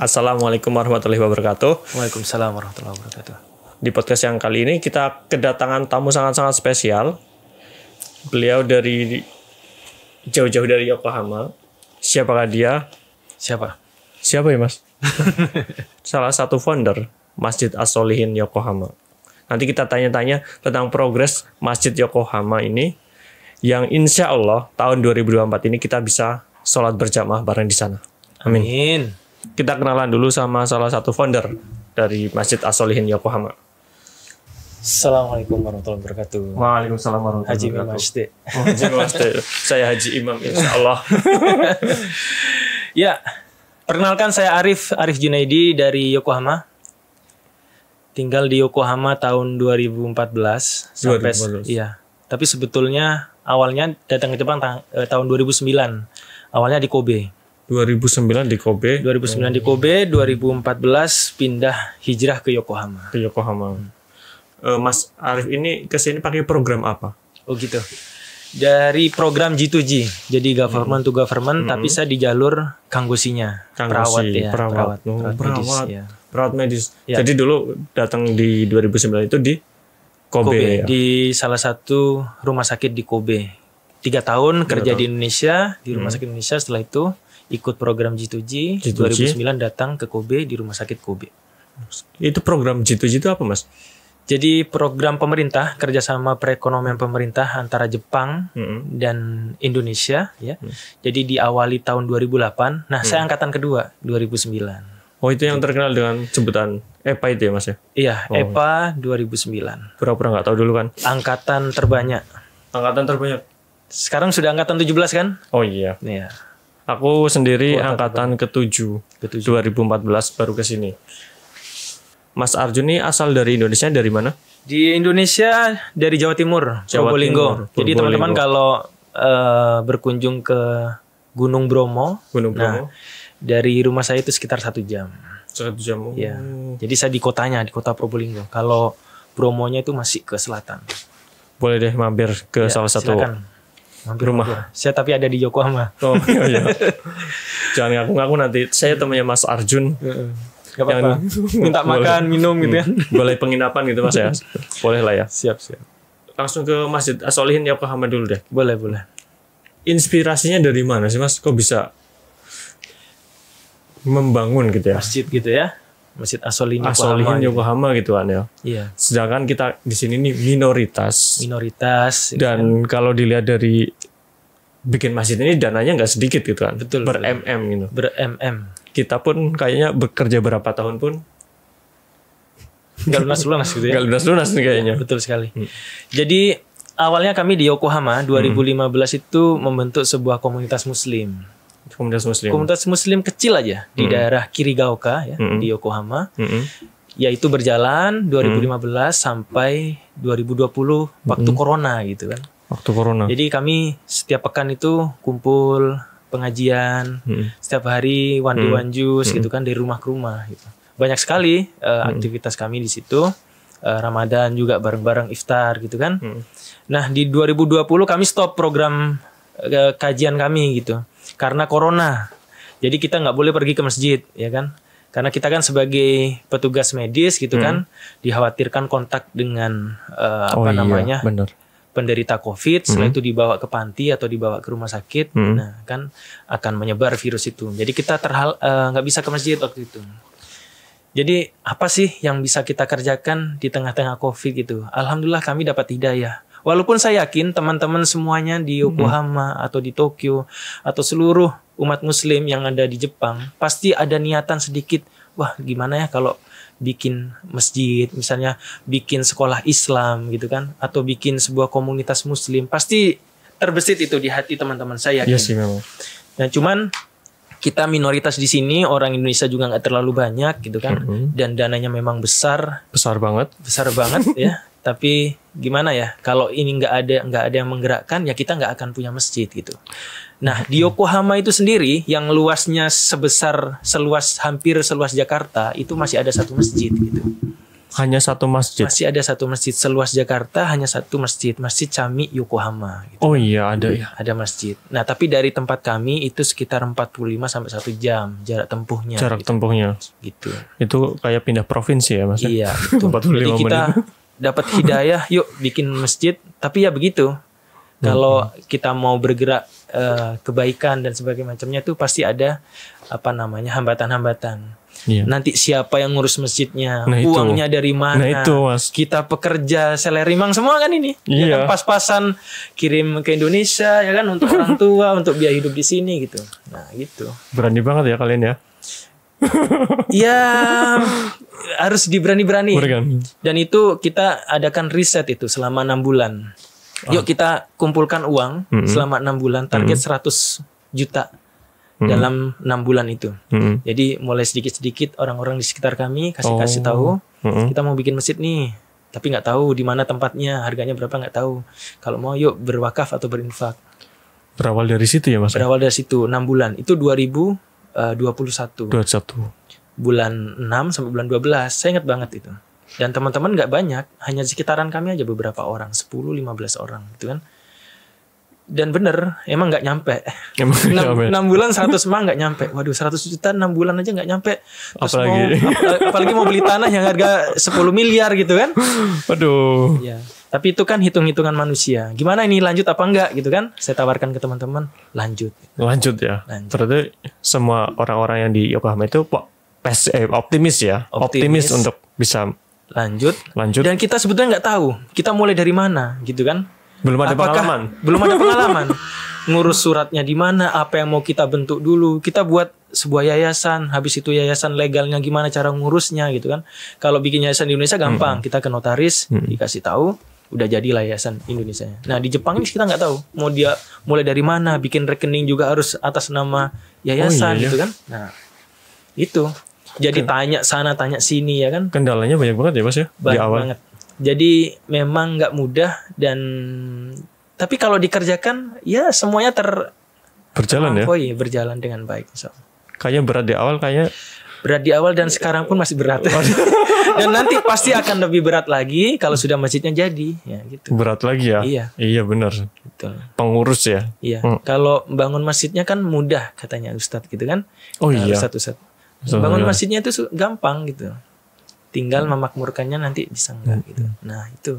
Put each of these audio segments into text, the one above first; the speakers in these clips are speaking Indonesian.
Assalamualaikum warahmatullahi wabarakatuh. Waalaikumsalam warahmatullahi wabarakatuh. Di podcast yang kali ini kita kedatangan tamu sangat-sangat spesial. Beliau dari jauh-jauh dari Yokohama. Siapakah dia? Siapa? Siapa ya mas? Salah satu founder Masjid As-Solihin Yokohama. Nanti kita tanya-tanya tentang progres Masjid Yokohama ini yang insya Allah tahun 2024 ini kita bisa sholat berjamaah bareng di sana. Amin. Amin kita kenalan dulu sama salah satu founder dari Masjid Asolihin Yokohama. Assalamualaikum warahmatullahi wabarakatuh. Waalaikumsalam warahmatullahi wabarakatuh. Haji Imam oh, saya Haji Imam Insya Allah. ya, perkenalkan saya Arif, Arif Junaidi dari Yokohama. Tinggal di Yokohama tahun 2014 sampai iya. Tapi sebetulnya awalnya datang ke Jepang eh, tahun 2009. Awalnya di Kobe 2009 di Kobe. 2009 hmm. di Kobe, 2014 pindah hijrah ke Yokohama. Ke Yokohama. Uh, Mas Arif ini ke sini pakai program apa? Oh gitu. Dari program G2G. Jadi government hmm. to government hmm. tapi saya di jalur kanggusinya Kanggosi, perawat ya, perawat. Perawat, oh, perawat, perawat medis. Ya. Perawat medis. Ya. Jadi dulu datang di 2009 itu di Kobe, Kobe ya? di salah satu rumah sakit di Kobe. Tiga tahun kerja di Indonesia di rumah sakit Indonesia setelah itu ikut program G2G, G2G 2009 datang ke Kobe di rumah sakit Kobe. Itu program G2G itu apa mas? Jadi program pemerintah kerjasama perekonomian pemerintah antara Jepang mm -hmm. dan Indonesia ya. Mm. Jadi diawali tahun 2008. Nah mm. saya angkatan kedua 2009. Oh itu yang terkenal dengan sebutan EPA itu ya mas ya? Iya oh. EPA 2009. Pura-pura nggak tahu dulu kan? Angkatan terbanyak. Angkatan terbanyak. Sekarang sudah angkatan 17 kan? Oh iya. Iya. Aku sendiri oh, angkatan ketujuh, empat 2014 baru ke sini. Mas Arjun ini asal dari Indonesia dari mana? Di Indonesia dari Jawa Timur, Jawa Probolinggo. Jadi teman-teman kalau uh, berkunjung ke Gunung Bromo, Gunung nah, Bromo. Nah, dari rumah saya itu sekitar satu jam. Satu jam. Ya. Jadi saya di kotanya, di kota Probolinggo. Kalau Bromonya itu masih ke selatan. Boleh deh mampir ke ya, salah satu silakan Hampir rumah. Hampir. Saya tapi ada di Yokohama. Oh iya. iya. Jangan ngaku-ngaku nanti. Saya temannya Mas Arjun. Gak apa-apa. Minta makan, minum gitu Ya. Hmm, boleh penginapan gitu Mas ya. Boleh lah ya. Siap, siap. Langsung ke Masjid Asolihin Yokohama dulu deh. Boleh, boleh. Inspirasinya dari mana sih Mas? Kok bisa membangun gitu ya? Masjid gitu ya. Masjid Asolihin Asolihin Yokohama, Yokohama gitu kan ya. Iya. Sedangkan kita di sini nih minoritas. Minoritas. Gitu Dan ya. kalau dilihat dari bikin masjid ini dananya nggak sedikit gitu kan. Betul. Ber mm gitu. Ber mm. Kita pun kayaknya bekerja berapa tahun pun nggak lunas lunas gitu ya. Nggak lunas lunas nih kayaknya. Iya, betul sekali. Hmm. Jadi awalnya kami di Yokohama 2015 hmm. itu membentuk sebuah komunitas Muslim komunitas muslim komunitas muslim kecil aja di mm -hmm. daerah Kirigaoka ya -hmm. di Yokohama -hmm. yaitu berjalan 2015 mm -hmm. sampai 2020 waktu mm -hmm. corona gitu kan waktu corona jadi kami setiap pekan itu kumpul pengajian -hmm. setiap hari one day one juice -hmm. gitu kan dari rumah ke rumah gitu banyak sekali uh, hmm. aktivitas kami di situ uh, Ramadan juga bareng-bareng iftar gitu kan. Hmm. Nah, di 2020 kami stop program eh, kajian kami gitu karena corona. Jadi kita nggak boleh pergi ke masjid, ya kan? Karena kita kan sebagai petugas medis gitu kan, hmm. kan, dikhawatirkan kontak dengan uh, apa oh, iya, namanya bener. penderita COVID. Setelah hmm. itu dibawa ke panti atau dibawa ke rumah sakit, hmm. nah kan akan menyebar virus itu. Jadi kita terhal eh, nggak uh, bisa ke masjid waktu itu. Jadi apa sih yang bisa kita kerjakan di tengah-tengah COVID gitu? Alhamdulillah kami dapat hidayah Walaupun saya yakin teman-teman semuanya di Yokohama hmm. atau di Tokyo atau seluruh umat muslim yang ada di Jepang pasti ada niatan sedikit, wah gimana ya kalau bikin masjid, misalnya bikin sekolah Islam gitu kan atau bikin sebuah komunitas muslim, pasti terbesit itu di hati teman-teman saya. Iya kan. sih memang. Nah, cuman kita minoritas di sini orang Indonesia juga nggak terlalu banyak gitu kan mm -hmm. dan dananya memang besar besar banget besar banget ya tapi gimana ya kalau ini nggak ada nggak ada yang menggerakkan ya kita nggak akan punya masjid gitu nah di hmm. Yokohama itu sendiri yang luasnya sebesar seluas hampir seluas Jakarta itu masih ada satu masjid gitu hanya satu masjid masih ada satu masjid seluas Jakarta hanya satu masjid masjid Cami Yokohama gitu. oh iya ada ya ada masjid nah tapi dari tempat kami itu sekitar 45 sampai satu jam jarak tempuhnya jarak gitu. tempuhnya gitu itu kayak pindah provinsi ya mas ya? iya 45 Jadi kita menit dapat hidayah yuk bikin masjid tapi ya begitu kalau kita mau bergerak uh, kebaikan dan sebagainya macamnya tuh pasti ada apa namanya hambatan-hambatan. Iya. Nanti siapa yang ngurus masjidnya, nah, uangnya dari nah, mana, nah, itu, mas. kita pekerja, selerimang mang semua kan ini, ya iya. ya kan pas-pasan kirim ke Indonesia ya kan untuk orang tua, untuk biaya hidup di sini gitu. Nah gitu. Berani banget ya kalian ya ya harus diberani-berani. Kan? Dan itu kita adakan riset itu selama enam bulan. Oh. Yuk kita kumpulkan uang mm -hmm. selama enam bulan target mm -hmm. 100 juta mm -hmm. dalam enam bulan itu. Mm -hmm. Jadi mulai sedikit-sedikit orang-orang di sekitar kami kasih-kasih oh. tahu mm -hmm. kita mau bikin masjid nih tapi nggak tahu di mana tempatnya, harganya berapa nggak tahu. Kalau mau yuk berwakaf atau berinfak. Berawal dari situ ya mas? Berawal dari situ enam bulan. Itu 2000 21. Eh, 21. Bulan 6 sampai bulan 12. Saya ingat banget itu. Dan teman-teman gak banyak, hanya sekitaran kami aja beberapa orang, 10 15 orang gitu kan. Dan bener, emang gak nyampe. Emang 6, nyampe. 6 bulan 100 emang gak nyampe. Waduh, 100 juta 6 bulan aja gak nyampe. Terus apalagi. Mau, apalagi mau beli tanah yang harga 10 miliar gitu kan. Aduh. Iya. Tapi itu kan hitung-hitungan manusia. Gimana ini lanjut apa enggak gitu kan? Saya tawarkan ke teman-teman, lanjut. Lanjut ya. Lanjut. Berarti semua orang-orang yang di Yokohama itu pes eh, optimis ya. Optimis. optimis untuk bisa lanjut. Lanjut. Dan kita sebetulnya nggak tahu kita mulai dari mana gitu kan? Belum ada Apakah, pengalaman. Belum ada pengalaman. Ngurus suratnya di mana, apa yang mau kita bentuk dulu. Kita buat sebuah yayasan, habis itu yayasan legalnya gimana cara ngurusnya gitu kan. Kalau bikin yayasan di Indonesia gampang, hmm. kita ke notaris, hmm. dikasih tahu udah jadi lah yayasan Indonesia. nya. Nah di Jepang ini kita nggak tahu mau dia mulai dari mana, bikin rekening juga harus atas nama yayasan oh, iya, gitu iya. kan. Nah itu jadi Ken tanya sana tanya sini ya kan. Kendalanya banyak banget ya mas ya banyak di awal. Banget. Jadi memang nggak mudah dan tapi kalau dikerjakan ya semuanya ter berjalan ya. ya berjalan dengan baik. So. Kayaknya berat di awal kayaknya berat di awal dan sekarang pun masih berat. dan nanti pasti akan lebih berat lagi kalau sudah masjidnya jadi ya gitu berat lagi ya iya iya benar gitu. pengurus ya iya hmm. kalau bangun masjidnya kan mudah katanya ustadz gitu kan oh nah, iya ustadz ustadz bangun iya. masjidnya itu gampang gitu tinggal hmm. memakmurkannya nanti bisa hmm. enggak hmm. gitu nah itu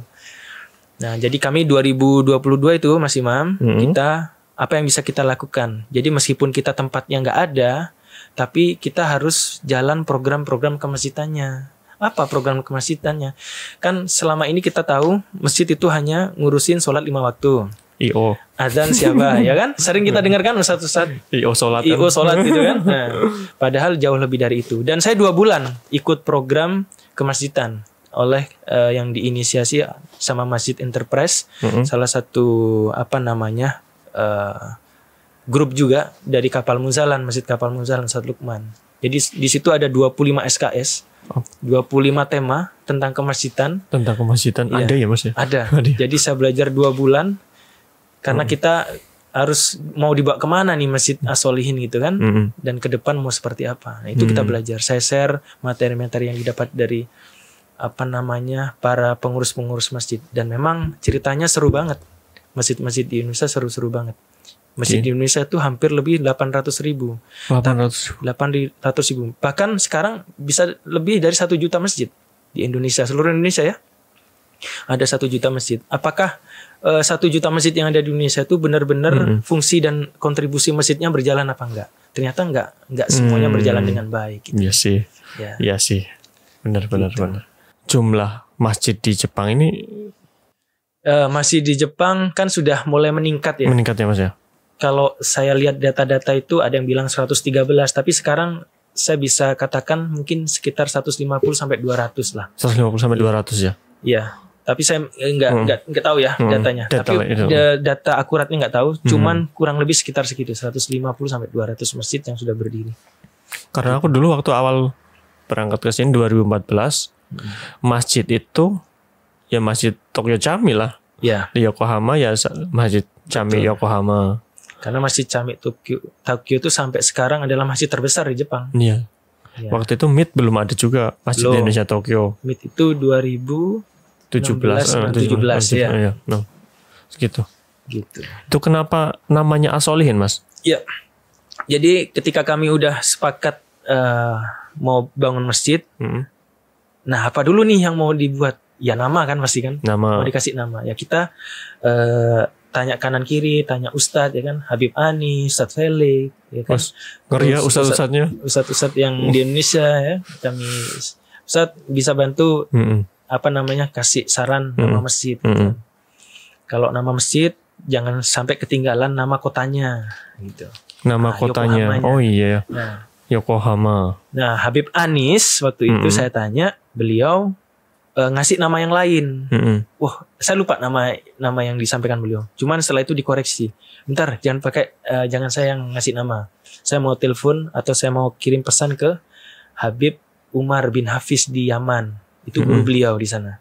nah jadi kami 2022 itu Mas Imam hmm. kita apa yang bisa kita lakukan jadi meskipun kita tempatnya nggak ada tapi kita harus jalan program-program kemasjidannya apa program kemasjidannya? Kan selama ini kita tahu masjid itu hanya ngurusin sholat lima waktu. IO. Azan siapa ya kan? Sering kita dengarkan satu saat IO sholat. IO sholat gitu kan. Nah, padahal jauh lebih dari itu. Dan saya dua bulan ikut program kemasjidan oleh uh, yang diinisiasi sama Masjid Enterprise, mm -hmm. salah satu apa namanya uh, grup juga dari Kapal Muzalan, Masjid Kapal Muzalan Sat Lukman. Jadi di situ ada 25 SKS 25 tema tentang kemasjitan. Tentang kemasjitan ya, ada ya Mas ya? Ada. ada. Jadi saya belajar dua bulan karena hmm. kita harus mau dibawa kemana nih masjid asolihin gitu kan hmm. dan ke depan mau seperti apa. Nah, itu hmm. kita belajar. Saya share materi-materi yang didapat dari apa namanya para pengurus-pengurus masjid dan memang ceritanya seru banget. Masjid-masjid di Indonesia seru-seru banget. Masjid okay. di Indonesia itu hampir lebih 800 ribu. 800 ribu. 800 ribu. Bahkan sekarang bisa lebih dari satu juta masjid di Indonesia, seluruh Indonesia ya. Ada satu juta masjid. Apakah eh, satu uh, juta masjid yang ada di Indonesia itu benar-benar mm -hmm. fungsi dan kontribusi masjidnya berjalan apa enggak? Ternyata enggak, enggak semuanya mm. berjalan dengan baik. Gitu. Iya sih, ya. iya sih, benar-benar gitu. benar. Jumlah masjid di Jepang ini uh, eh, masih di Jepang kan sudah mulai meningkat ya. Meningkat ya mas ya kalau saya lihat data-data itu ada yang bilang 113 tapi sekarang saya bisa katakan mungkin sekitar 150 sampai 200 lah. 150 sampai 200 iya. ya. Iya. Tapi saya nggak hmm. nggak hmm. nggak tahu ya hmm. datanya. Data, Tapi itu. data akuratnya nggak tahu. Hmm. Cuman kurang lebih sekitar segitu 150 sampai 200 masjid yang sudah berdiri. Karena aku dulu waktu awal berangkat ke sini 2014 hmm. masjid itu ya masjid Tokyo Jami lah. Ya. Di Yokohama ya masjid Jami Yokohama. Karena masih Cami Tokyo, Tokyo itu sampai sekarang adalah masjid terbesar di Jepang. Iya. Ya. Waktu itu MIT belum ada juga Masjid di Indonesia Tokyo. MIT itu 2017 17, 17, 17 ya. Iya, no. Segitu. Gitu. Itu kenapa namanya Asolihin, Mas? Iya. Jadi ketika kami udah sepakat uh, mau bangun masjid, hmm. nah apa dulu nih yang mau dibuat? Ya nama kan pasti kan. Nama. Mau dikasih nama. Ya kita uh, tanya kanan kiri, tanya ustadz ya kan, Habib Ani, Ustadz Felix, ya kan. Mas, ya ustadz-ustadznya. Ustadz-ustadz yang di Indonesia ya, kami ustadz bisa bantu mm -mm. apa namanya kasih saran mm -mm. nama masjid. Mm -mm. Kan? Kalau nama masjid jangan sampai ketinggalan nama kotanya gitu. Nama nah, kotanya. Oh iya. Ya. Nah, Yokohama. Nah, Habib Anis waktu itu mm -hmm. saya tanya, beliau uh, ngasih nama yang lain. Mm-hmm. Wah, saya lupa nama nama yang disampaikan beliau. Cuman setelah itu dikoreksi. Bentar, jangan pakai uh, jangan saya yang ngasih nama. Saya mau telepon atau saya mau kirim pesan ke Habib Umar bin Hafiz di Yaman. Itu guru mm-hmm. beliau di sana.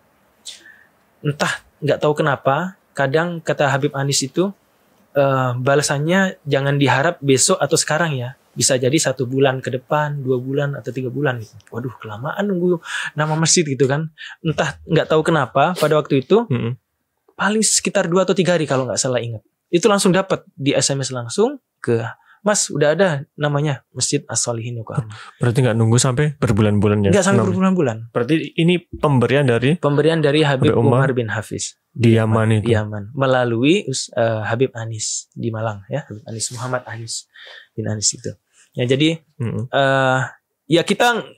Entah nggak tahu kenapa, kadang kata Habib Anis itu uh, balasannya jangan diharap besok atau sekarang ya bisa jadi satu bulan ke depan, dua bulan atau tiga bulan gitu. Waduh, kelamaan nunggu nama masjid gitu kan. Entah nggak tahu kenapa pada waktu itu -hmm. paling sekitar dua atau tiga hari kalau nggak salah ingat. Itu langsung dapat di SMS langsung ke Mas udah ada namanya Masjid As-Solihin ya, Berarti nggak nunggu sampai berbulan-bulan ya? Nggak sampai berbulan-bulan. Berarti ini pemberian dari? Pemberian dari Habib Umar, Umar bin Hafiz. Di Yaman itu? Di Yaman. Melalui uh, Habib Anis di Malang ya. Habib Anis, Muhammad Anis bin Anis itu. Ya jadi hmm. uh, ya kita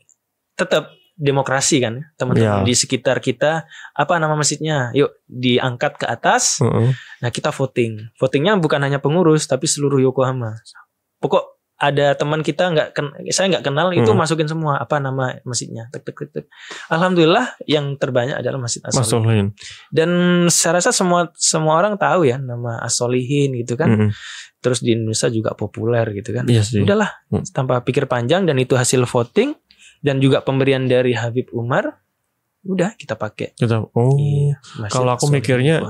tetap demokrasi kan teman-teman yeah. di sekitar kita apa nama masjidnya yuk diangkat ke atas mm -hmm. nah kita voting votingnya bukan hanya pengurus tapi seluruh Yokohama pokok ada teman kita nggak saya nggak kenal itu hmm. masukin semua apa nama masjidnya tek, tek, tek, alhamdulillah yang terbanyak adalah masjid asolihin dan saya rasa semua semua orang tahu ya nama asolihin gitu kan hmm. terus di Indonesia juga populer gitu kan yes, iya udahlah hmm. tanpa pikir panjang dan itu hasil voting dan juga pemberian dari Habib Umar udah kita pakai kita, oh iya, kalau aku mikirnya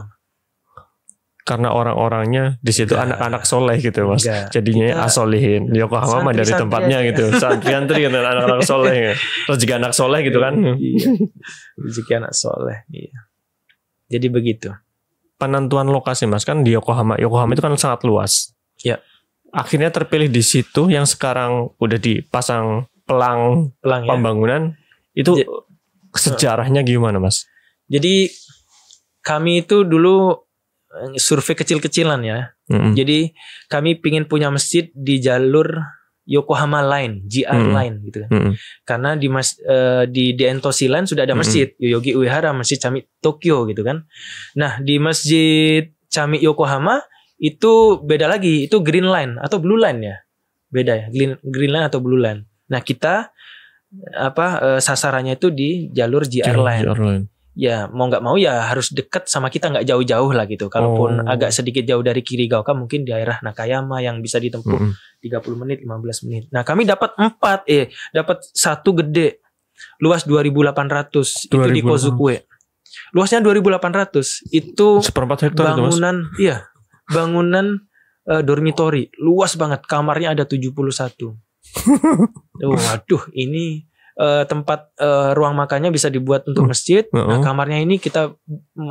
karena orang-orangnya di situ anak-anak soleh gitu mas Enggak. jadinya kita, asolihin Yokohama mah dari tempatnya gitu santri-santri gitu anak-anak soleh ya. Gitu. rezeki anak soleh gitu kan iya. rezeki anak soleh iya. jadi begitu penentuan lokasi mas kan di Yokohama Yokohama itu kan sangat luas ya akhirnya terpilih di situ yang sekarang udah dipasang pelang, pelang ya. pembangunan ya. itu sejarahnya gimana mas jadi kami itu dulu Eh, survei kecil-kecilan ya. Mm-hmm. Jadi kami pingin punya masjid di jalur Yokohama Line, JR mm-hmm. Line gitu Mm-hmm. Karena di mas, uh, di di Entoshi Line sudah ada masjid mm-hmm. Yoyogi Uehara, Masjid Cami Tokyo gitu kan. Nah, di Masjid Cami Yokohama itu beda lagi, itu Green Line atau Blue Line ya. Beda ya, Green Green Line atau Blue Line. Nah, kita apa uh, sasarannya itu di jalur JR GR Line ya mau nggak mau ya harus dekat sama kita nggak jauh-jauh lah gitu. Kalaupun oh. agak sedikit jauh dari kiri gauka mungkin di daerah Nakayama yang bisa ditempuh mm -hmm. 30 menit 15 menit. Nah kami dapat empat eh dapat satu gede luas 2800 itu di Kozukue. Luasnya 2800 itu seperempat hektar bangunan itu mas. iya bangunan uh, dormitori luas banget kamarnya ada 71. Waduh ini uh, tempat uh, ruang makannya bisa dibuat untuk hmm. masjid. Uh -huh. Nah, kamarnya ini kita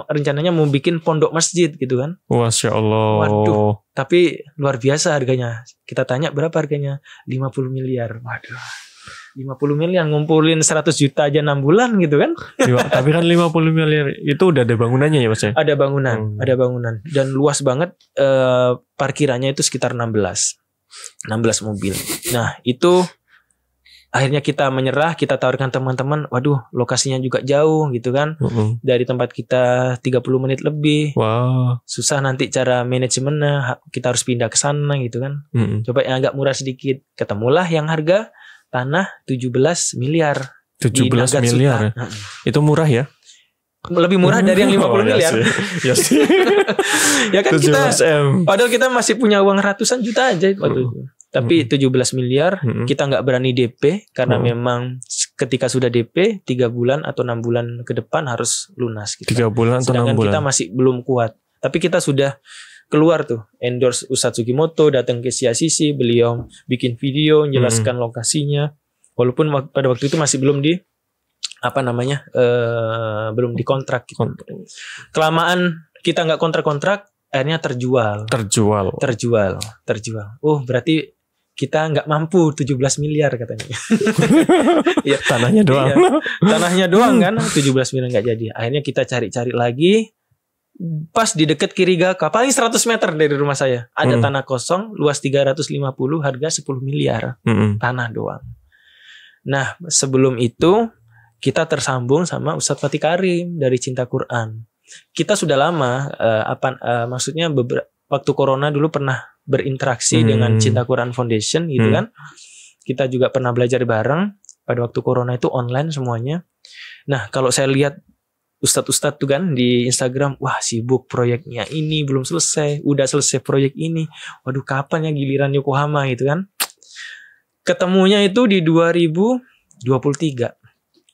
rencananya mau bikin pondok masjid gitu kan. Masya Allah. Waduh. Tapi luar biasa harganya. Kita tanya berapa harganya? 50 miliar. Waduh. 50 miliar ngumpulin 100 juta aja 6 bulan gitu kan. Tapi kan 50 miliar itu udah ada bangunannya ya Mas ya? Ada bangunan, hmm. ada bangunan dan luas banget eh, parkirannya itu sekitar 16. 16 mobil. Nah, itu akhirnya kita menyerah kita tawarkan teman-teman waduh lokasinya juga jauh gitu kan uh -uh. dari tempat kita 30 menit lebih wow. susah nanti cara manajemennya kita harus pindah ke sana gitu kan uh -uh. coba yang agak murah sedikit ketemulah yang harga tanah 17 miliar 17 miliar ya? itu murah ya lebih murah dari yang 50 oh, ya miliar. Ya, sih. ya, sih. ya kan kita padahal kita masih punya uang ratusan juta aja waktu itu. Tapi mm -hmm. 17 miliar mm -hmm. kita nggak berani DP karena mm. memang ketika sudah DP tiga bulan atau enam bulan ke depan harus lunas. Gitu. Tiga bulan atau 6 bulan. kita masih belum kuat. Tapi kita sudah keluar tuh endorse Ustadz Sugimoto datang ke CICC beliau bikin video menjelaskan mm -hmm. lokasinya walaupun pada waktu itu masih belum di apa namanya uh, belum dikontrak gitu. kelamaan kita nggak kontrak-kontrak akhirnya terjual terjual terjual terjual uh berarti kita nggak mampu 17 miliar katanya. ya, tanahnya iya. doang. Ya, tanahnya doang kan 17 miliar nggak jadi. Akhirnya kita cari-cari lagi pas di deket kiri gak paling 100 meter dari rumah saya ada hmm. tanah kosong luas 350 harga 10 miliar hmm. tanah doang. Nah sebelum itu kita tersambung sama Ustadz Fatih Karim dari Cinta Quran. Kita sudah lama uh, apa uh, maksudnya beberapa waktu corona dulu pernah berinteraksi hmm. dengan Cinta Quran Foundation gitu hmm. kan. Kita juga pernah belajar bareng pada waktu corona itu online semuanya. Nah, kalau saya lihat ustadz-ustadz tuh kan di Instagram, wah sibuk proyeknya ini belum selesai, udah selesai proyek ini, waduh kapan ya giliran Yokohama gitu kan? Ketemunya itu di 2023.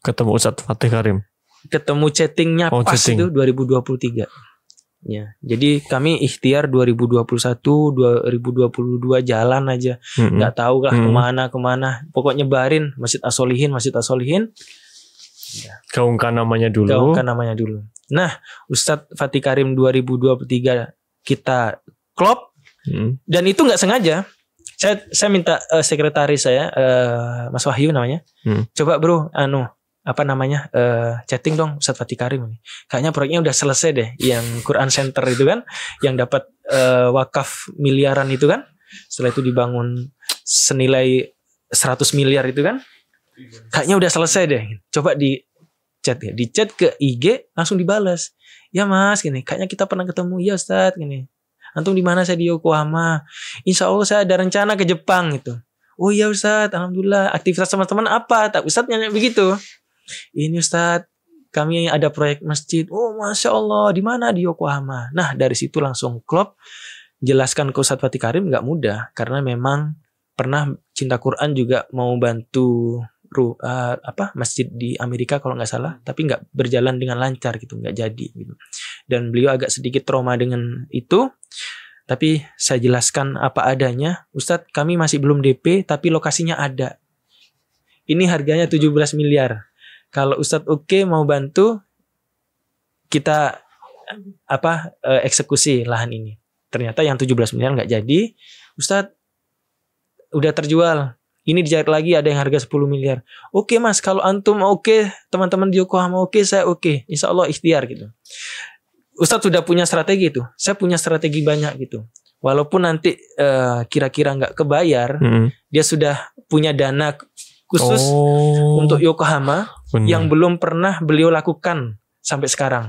Ketemu Ustadz Fatih Karim. Ketemu chattingnya oh, pas chatting. itu 2023. Ya, jadi kami ikhtiar 2021, 2022 jalan aja, nggak mm -hmm. tahu lah mm -hmm. kemana kemana. Pokoknya barin Masjid Asolihin, Masjid Asolihin. Ya. Gaungkan namanya dulu. Gaungkan namanya dulu. Nah, Ustadz Fatih Karim 2023 kita klop hmm. dan itu nggak sengaja. Saya saya minta uh, sekretaris saya uh, Mas Wahyu namanya. Hmm. Coba bro, anu apa namanya uh, chatting dong Ustaz Fatih Karim ini. Kayaknya proyeknya udah selesai deh yang Quran Center itu kan yang dapat uh, wakaf miliaran itu kan. Setelah itu dibangun senilai 100 miliar itu kan. Kayaknya udah selesai deh. Coba di chat ya, di chat ke IG langsung dibalas. Ya Mas gini, kayaknya kita pernah ketemu. Ya Ustaz gini. Antum di mana saya di Yokohama. Insya Allah saya ada rencana ke Jepang gitu. Oh iya Ustaz, Alhamdulillah. Aktivitas teman-teman apa? Tak Ustaz nanya begitu ini Ustadz kami ada proyek masjid. Oh, masya Allah, di mana di Yokohama. Nah, dari situ langsung klop. Jelaskan ke Ustadz Fatih Karim nggak mudah karena memang pernah cinta Quran juga mau bantu ru, uh, apa masjid di Amerika kalau nggak salah, tapi nggak berjalan dengan lancar gitu, nggak jadi gitu. Dan beliau agak sedikit trauma dengan itu. Tapi saya jelaskan apa adanya. Ustadz, kami masih belum DP, tapi lokasinya ada. Ini harganya 17 miliar kalau Ustadz Oke mau bantu kita apa eh, eksekusi lahan ini. Ternyata yang 17 miliar nggak jadi. Ustadz udah terjual. Ini dijahit lagi ada yang harga 10 miliar. Oke mas, kalau antum oke, okay, teman-teman di Yokohama oke, okay, saya oke. Okay. Insya Allah ikhtiar gitu. Ustadz sudah punya strategi itu. Saya punya strategi banyak gitu. Walaupun nanti uh, kira-kira nggak kebayar, -hmm. dia sudah punya dana khusus oh. untuk Yokohama Bener. yang belum pernah beliau lakukan sampai sekarang.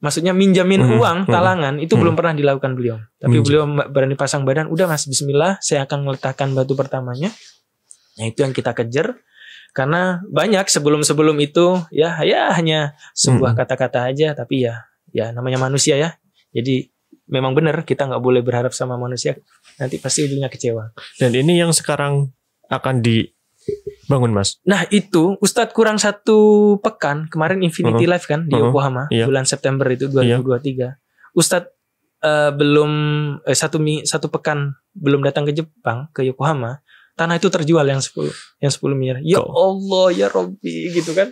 Maksudnya minjamin hmm, uang hmm. talangan itu hmm. belum pernah dilakukan beliau. Tapi Minjam. beliau berani pasang badan, udah Mas bismillah saya akan meletakkan batu pertamanya. Nah, itu yang kita kejar karena banyak sebelum-sebelum itu ya ya hanya sebuah hmm. kata-kata hmm. aja tapi ya ya namanya manusia ya. Jadi memang benar kita nggak boleh berharap sama manusia nanti pasti ujungnya kecewa. Dan ini yang sekarang akan di bangun mas nah itu Ustadz kurang satu pekan kemarin Infinity uh -huh. Live kan di uh -huh. Yokohama yeah. bulan September itu 2023 iya. yeah. Ustadz uh, belum eh, satu satu pekan belum datang ke Jepang ke Yokohama tanah itu terjual yang 10 yang 10 miliar. Ya Allah ya Robbi gitu kan.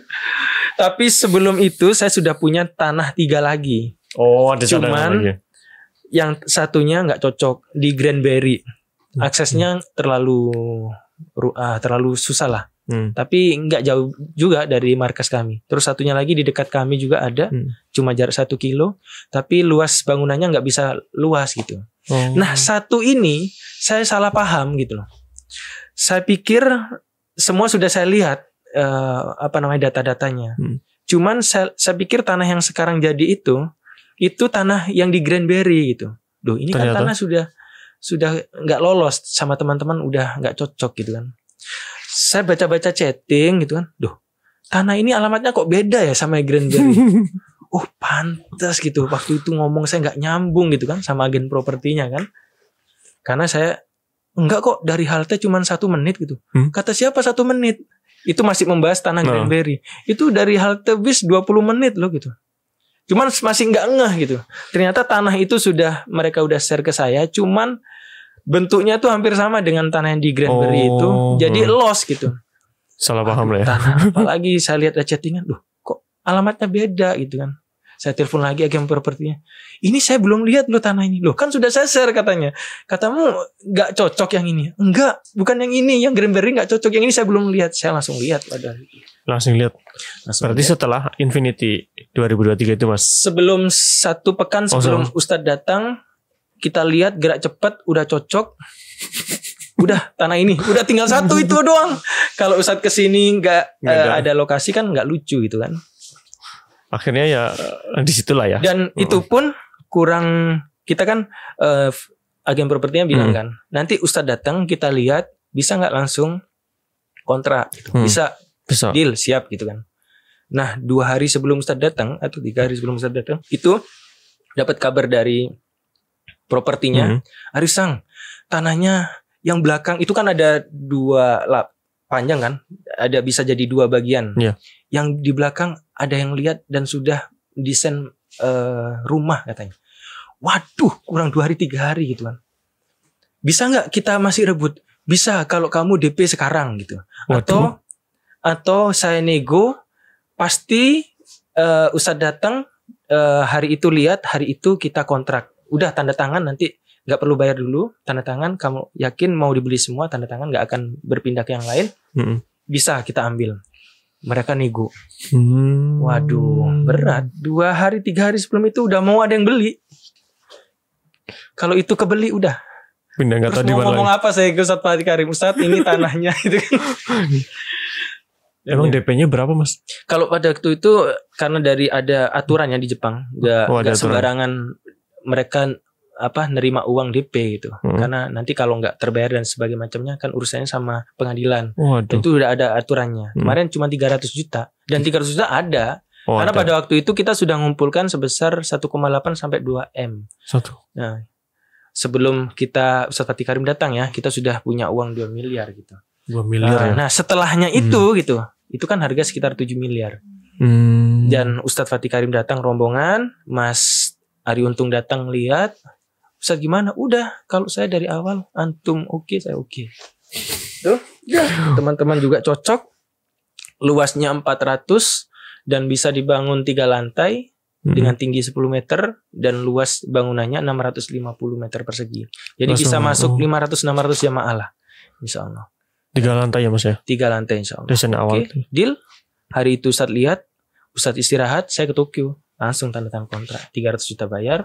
Tapi sebelum itu saya sudah punya tanah tiga lagi. Oh, ada Cuman ya. yang satunya nggak cocok di grandberry hmm. Aksesnya terlalu uh, terlalu susah lah. Hmm. Tapi nggak jauh juga dari markas kami. Terus satunya lagi di dekat kami juga ada, hmm. cuma jarak satu kilo. Tapi luas bangunannya nggak bisa luas gitu. Oh. Nah satu ini saya salah paham gitu loh. Saya pikir semua sudah saya lihat uh, apa namanya data-datanya. Hmm. Cuman saya, saya pikir tanah yang sekarang jadi itu itu tanah yang di Granberry gitu. Duh ini kan tanah sudah sudah nggak lolos sama teman-teman udah nggak cocok gitu kan saya baca-baca chatting gitu kan duh tanah ini alamatnya kok beda ya sama Grand Jerry oh pantas gitu waktu itu ngomong saya nggak nyambung gitu kan sama agen propertinya kan karena saya enggak kok dari halte cuma satu menit gitu hmm? kata siapa satu menit itu masih membahas tanah nah. itu dari halte bis 20 menit loh gitu cuman masih nggak ngeh gitu ternyata tanah itu sudah mereka udah share ke saya cuman bentuknya tuh hampir sama dengan tanah yang di Granbury oh. itu. Jadi hmm. los gitu. Salah paham lah ya. Tanah apalagi saya lihat chattingan, loh, kok alamatnya beda gitu kan. Saya telepon lagi agen propertinya. Ini saya belum lihat loh tanah ini. Loh kan sudah saya share katanya. Katamu nggak cocok yang ini. Enggak, bukan yang ini. Yang Granbury nggak cocok. Yang ini saya belum lihat. Saya langsung lihat pada. Langsung lihat. Langsung Berarti lihat. setelah Infinity 2023 itu mas? Sebelum satu pekan oh, sebelum Ustad datang kita lihat gerak cepat udah cocok udah tanah ini udah tinggal satu itu doang kalau Ustadz kesini nggak uh, ada lokasi kan nggak lucu gitu kan akhirnya ya eh, disitulah ya dan hmm. itu pun kurang kita kan uh, agen propertinya bilang hmm. kan nanti Ustadz datang kita lihat bisa nggak langsung kontrak gitu. hmm. bisa bisa deal siap gitu kan nah dua hari sebelum Ustadz datang atau tiga hari sebelum Ustadz datang itu dapat kabar dari propertinya. Mm-hmm. Arisang, tanahnya yang belakang itu kan ada dua lap panjang kan, ada bisa jadi dua bagian. Yeah. Yang di belakang ada yang lihat dan sudah desain uh, rumah katanya. Waduh, kurang dua hari tiga hari gitu kan. Bisa nggak kita masih rebut? Bisa kalau kamu DP sekarang gitu. Waduh. Atau atau saya nego pasti uh, Ustadz datang uh, hari itu lihat hari itu kita kontrak udah tanda tangan nanti nggak perlu bayar dulu tanda tangan kamu yakin mau dibeli semua tanda tangan nggak akan berpindah ke yang lain hmm. bisa kita ambil mereka nego hmm. waduh berat dua hari tiga hari sebelum itu udah mau ada yang beli kalau itu kebeli udah pindah nggak tahu di ngomong apa saya ke saat Fatih Karim ustad ini tanahnya itu kan Emang iya. DP-nya berapa mas? Kalau pada waktu itu karena dari ada aturannya di Jepang, nggak oh, sembarangan mereka apa nerima uang DP gitu hmm. karena nanti kalau nggak terbayar dan sebagainya macamnya kan urusannya sama pengadilan Waduh. itu udah ada aturannya hmm. kemarin cuma 300 juta dan 300 juta ada oh, karena ada. pada waktu itu kita sudah mengumpulkan sebesar 1,8 sampai 2 m satu nah sebelum kita Ustadz Karim datang ya kita sudah punya uang 2 miliar gitu 2 miliar nah, ya? nah setelahnya hmm. itu gitu itu kan harga sekitar 7 miliar hmm. dan Ustadz Fatih Karim datang rombongan Mas Ari Untung datang lihat Ustaz gimana? Udah, kalau saya dari awal antum oke, okay, saya oke. Okay. Tuh, ya, teman-teman juga cocok. Luasnya 400 dan bisa dibangun tiga lantai hmm. dengan tinggi 10 meter dan luas bangunannya 650 meter persegi. Jadi Masa bisa masuk 500 600 jamaah lah. Insya Allah. Tiga lantai ya Mas ya? Tiga lantai insya Allah. Okay. Deal. Hari itu saat lihat, Ustaz istirahat, saya ke Tokyo langsung tanda tangan kontrak 300 juta bayar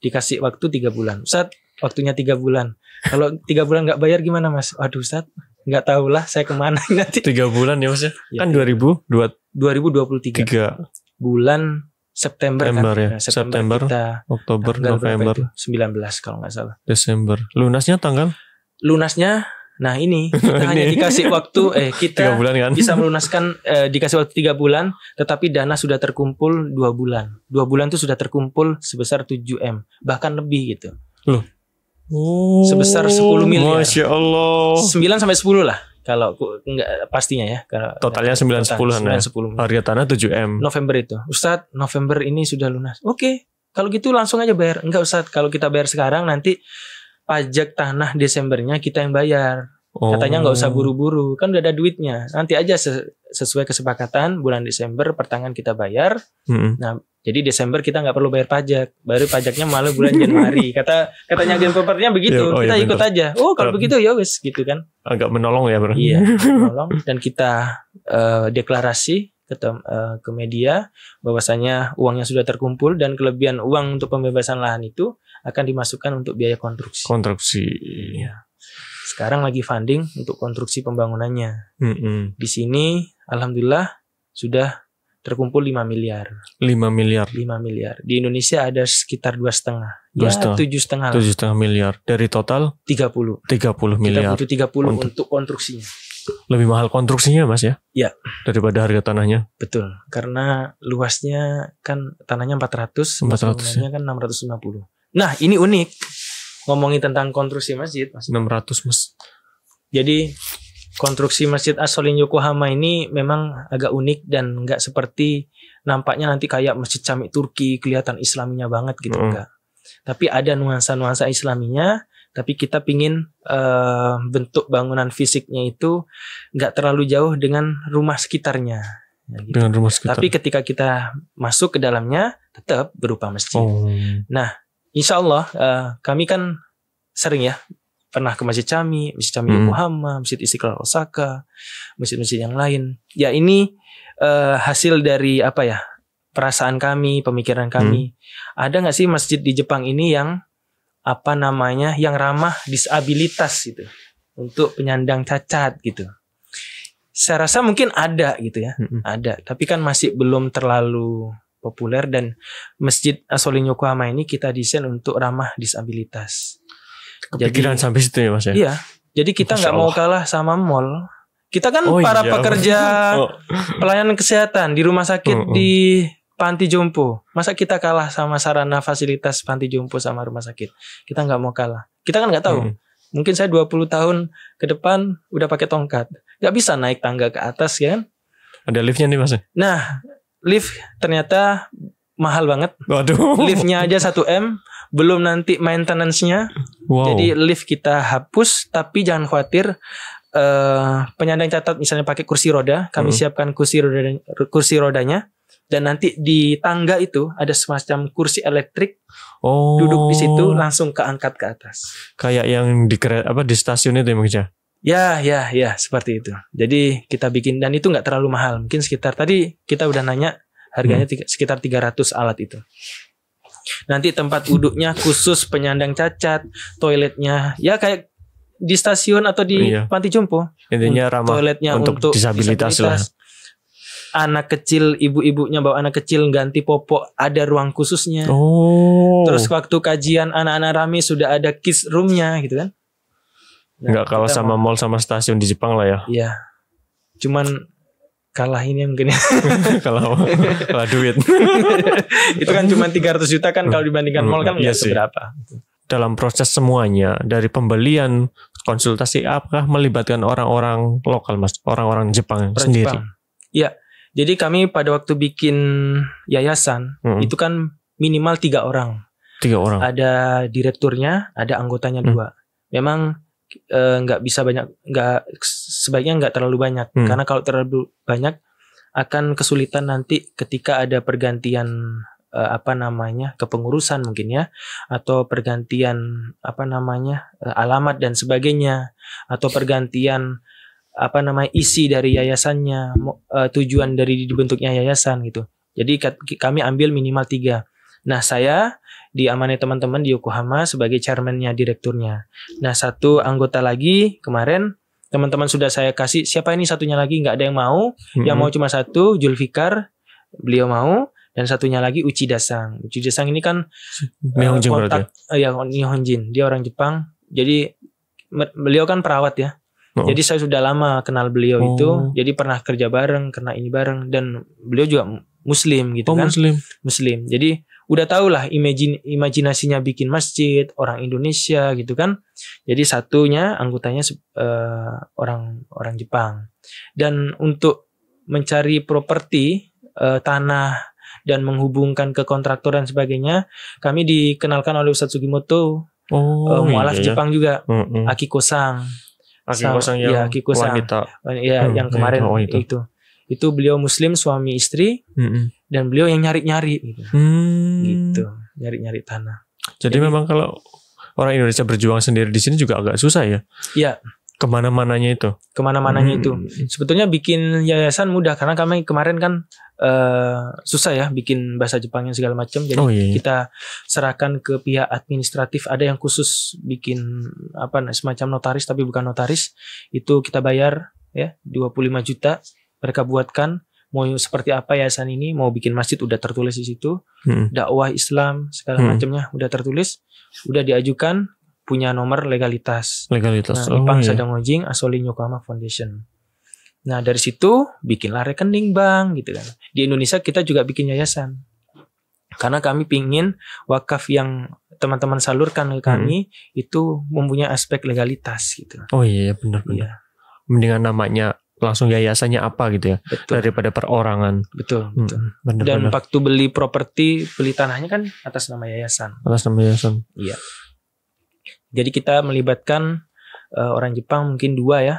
dikasih waktu tiga bulan Ustad waktunya tiga bulan kalau tiga bulan nggak bayar gimana mas waduh Ustad nggak tahulah lah saya kemana nanti tiga bulan ya mas ya iya. kan dua ribu dua ribu dua puluh tiga bulan September, kan? September kan, ya. Nah, September, September kita, Oktober, November, 19 kalau nggak salah. Desember. Lunasnya tanggal? Lunasnya Nah ini kita hanya dikasih waktu eh kita bulan, kan? bisa melunaskan eh, dikasih waktu tiga bulan, tetapi dana sudah terkumpul dua bulan. Dua bulan itu sudah terkumpul sebesar 7 m bahkan lebih gitu. Loh. Oh, sebesar 10 miliar. Masya Allah. 9 sampai 10 lah kalau enggak pastinya ya kalau totalnya 9 total, 10 ya. harga tanah 7 m November itu Ustadz November ini sudah lunas oke okay. kalau gitu langsung aja bayar enggak Ustadz kalau kita bayar sekarang nanti pajak tanah Desembernya kita yang bayar. Oh. Katanya nggak usah oh. buru-buru, kan udah ada duitnya. Nanti aja sesuai kesepakatan bulan Desember pertengahan kita bayar. -hmm. Nah, jadi Desember kita nggak perlu bayar pajak, baru pajaknya malah bulan Januari. Kata katanya agen propertinya begitu, iya, oh, iya, kita ikut aja. Oh kalau begitu ya wes gitu kan. Agak menolong ya bro. Iya, menolong. Dan kita uh, deklarasi ke, uh, ke media bahwasanya uangnya sudah terkumpul dan kelebihan uang untuk pembebasan lahan itu akan dimasukkan untuk biaya konstruksi. Konstruksi. Ya. Sekarang lagi funding untuk konstruksi pembangunannya. Mm -hmm. Di sini alhamdulillah sudah terkumpul 5 miliar. 5 miliar. 5 miliar. Di Indonesia ada sekitar dua setengah. Ya, tujuh setengah. Tujuh setengah miliar. Dari total? 30. 30 miliar. Kita butuh 30 untuk, untuk konstruksinya. Lebih mahal konstruksinya mas ya? Ya. Daripada harga tanahnya? Betul. Karena luasnya kan tanahnya 400. 400 ya. kan 650. Nah, ini unik. Ngomongin tentang konstruksi masjid, Enam 600 Mas. Jadi konstruksi Masjid Asolin Yokohama ini memang agak unik dan nggak seperti nampaknya nanti kayak Masjid Cami Turki kelihatan islaminya banget gitu mm. Tapi ada nuansa-nuansa islaminya, tapi kita pingin uh, bentuk bangunan fisiknya itu nggak terlalu jauh dengan rumah sekitarnya. Nah, gitu. Dengan rumah sekitar. Tapi ketika kita masuk ke dalamnya tetap berupa masjid. Oh. Nah, Insya Allah uh, eh, kami kan sering ya pernah ke Masjid Cami, Masjid Cami hmm. Yokohama, Masjid Istiqlal Osaka, masjid-masjid yang lain. Ya ini uh, hasil dari apa ya perasaan kami, pemikiran kami. Hmm. Ada nggak sih masjid di Jepang ini yang apa namanya yang ramah disabilitas gitu untuk penyandang cacat gitu. Saya rasa mungkin ada gitu ya, hmm. ada. Tapi kan masih belum terlalu populer dan Masjid Asolin Yokohama ini kita desain untuk ramah disabilitas. Kepikiran jadi, sampai situ ya Mas ya? Iya. Jadi kita nggak mau kalah sama mall. Kita kan oh, para iya. pekerja oh. pelayanan kesehatan di rumah sakit mm -hmm. di panti jompo. Masa kita kalah sama sarana fasilitas panti jompo sama rumah sakit? Kita nggak mau kalah. Kita kan nggak tahu. Mm. Mungkin saya 20 tahun ke depan udah pakai tongkat. Nggak bisa naik tangga ke atas ya kan? Ada liftnya nih mas. Ya? Nah lift ternyata mahal banget. Waduh. Liftnya aja 1 m, belum nanti maintenance-nya. Wow. Jadi lift kita hapus, tapi jangan khawatir. Uh, penyandang catat misalnya pakai kursi roda, kami hmm. siapkan kursi roda kursi rodanya dan nanti di tangga itu ada semacam kursi elektrik. Oh. Duduk di situ oh. langsung keangkat ke atas. Kayak yang di apa di stasiun itu ya, Ya, ya, ya, seperti itu. Jadi kita bikin dan itu nggak terlalu mahal. Mungkin sekitar tadi kita udah nanya harganya hmm. tiga, sekitar 300 alat itu. Nanti tempat duduknya khusus penyandang cacat, toiletnya ya kayak di stasiun atau di iya. panti jompo. Intinya ramah toiletnya untuk, untuk disabilitas, disabilitas lah. Anak kecil, ibu-ibunya bawa anak kecil ganti popok, ada ruang khususnya. Oh. Terus waktu kajian anak-anak rame sudah ada kiss roomnya gitu kan. Nah, Nggak kalah sama mau, mall sama stasiun di Jepang lah ya. Iya. Cuman kalah ini yang mungkin ya. kalah kalah duit itu kan cuma 300 juta kan kalau dibandingkan mall kan iya seberapa dalam proses semuanya dari pembelian konsultasi apakah melibatkan orang-orang lokal mas orang-orang Jepang sendiri Iya. jadi kami pada waktu bikin yayasan hmm. itu kan minimal tiga orang tiga orang ada direkturnya ada anggotanya hmm. dua memang Eh, nggak uh, bisa banyak nggak sebaiknya nggak terlalu banyak hmm. karena kalau terlalu banyak akan kesulitan nanti ketika ada pergantian uh, apa namanya kepengurusan mungkin ya atau pergantian apa namanya uh, alamat dan sebagainya atau pergantian apa namanya isi dari yayasannya uh, tujuan dari dibentuknya yayasan gitu jadi kami ambil minimal tiga nah saya diamani teman-teman di Yokohama sebagai chairmannya direkturnya. Nah satu anggota lagi kemarin teman-teman sudah saya kasih siapa ini satunya lagi nggak ada yang mau, hmm. yang mau cuma satu Julfikar beliau mau dan satunya lagi Uci Dasang Uci Dasang ini kan uh, kontak, Uh, ya Nihonjin, dia orang Jepang. Jadi beliau kan perawat ya. Oh. Jadi saya sudah lama kenal beliau oh. itu. Jadi pernah kerja bareng, kena ini bareng dan beliau juga muslim gitu oh, kan. muslim. Muslim. Jadi udah tau lah imajin imajinasinya bikin masjid orang Indonesia gitu kan jadi satunya anggotanya uh, orang orang Jepang dan untuk mencari properti uh, tanah dan menghubungkan ke kontraktor dan sebagainya kami dikenalkan oleh Ustadz Sugimoto oh, uh, mualaf iya, iya, Jepang juga mm, -hmm. Akiko Sang Aki Kosang yang ya, Aki Kosang. wanita. Ya, hmm, yang kemarin oh, itu. Itu beliau muslim suami istri. Hmm dan beliau yang nyari-nyari gitu. Hmm. Gitu, nyari-nyari tanah. Jadi, Jadi memang kalau orang Indonesia berjuang sendiri di sini juga agak susah ya. Iya. Kemana-mananya itu? Kemana-mananya hmm. itu. Sebetulnya bikin yayasan mudah karena kami kemarin kan uh, susah ya bikin bahasa Jepangnya segala macam. Jadi oh, iya, iya, kita serahkan ke pihak administratif. Ada yang khusus bikin apa semacam notaris tapi bukan notaris. Itu kita bayar ya 25 juta mereka buatkan mau seperti apa yayasan ini mau bikin masjid udah tertulis di situ hmm. dakwah Islam segala hmm. macamnya udah tertulis udah diajukan punya nomor legalitas legalitas nah, Ipang oh, iya. Sadang iya. Ojing Asoli Nyokama Foundation nah dari situ bikinlah rekening bank gitu kan di Indonesia kita juga bikin yayasan karena kami pingin wakaf yang teman-teman salurkan ke kami hmm. itu mempunyai aspek legalitas gitu. Oh iya, iya benar benar. Iya. Mendingan namanya langsung yayasannya apa gitu ya betul. daripada perorangan betul, hmm, betul. Hmm, bener dan waktu beli properti beli tanahnya kan atas nama yayasan atas nama yayasan iya jadi kita melibatkan uh, orang Jepang mungkin dua ya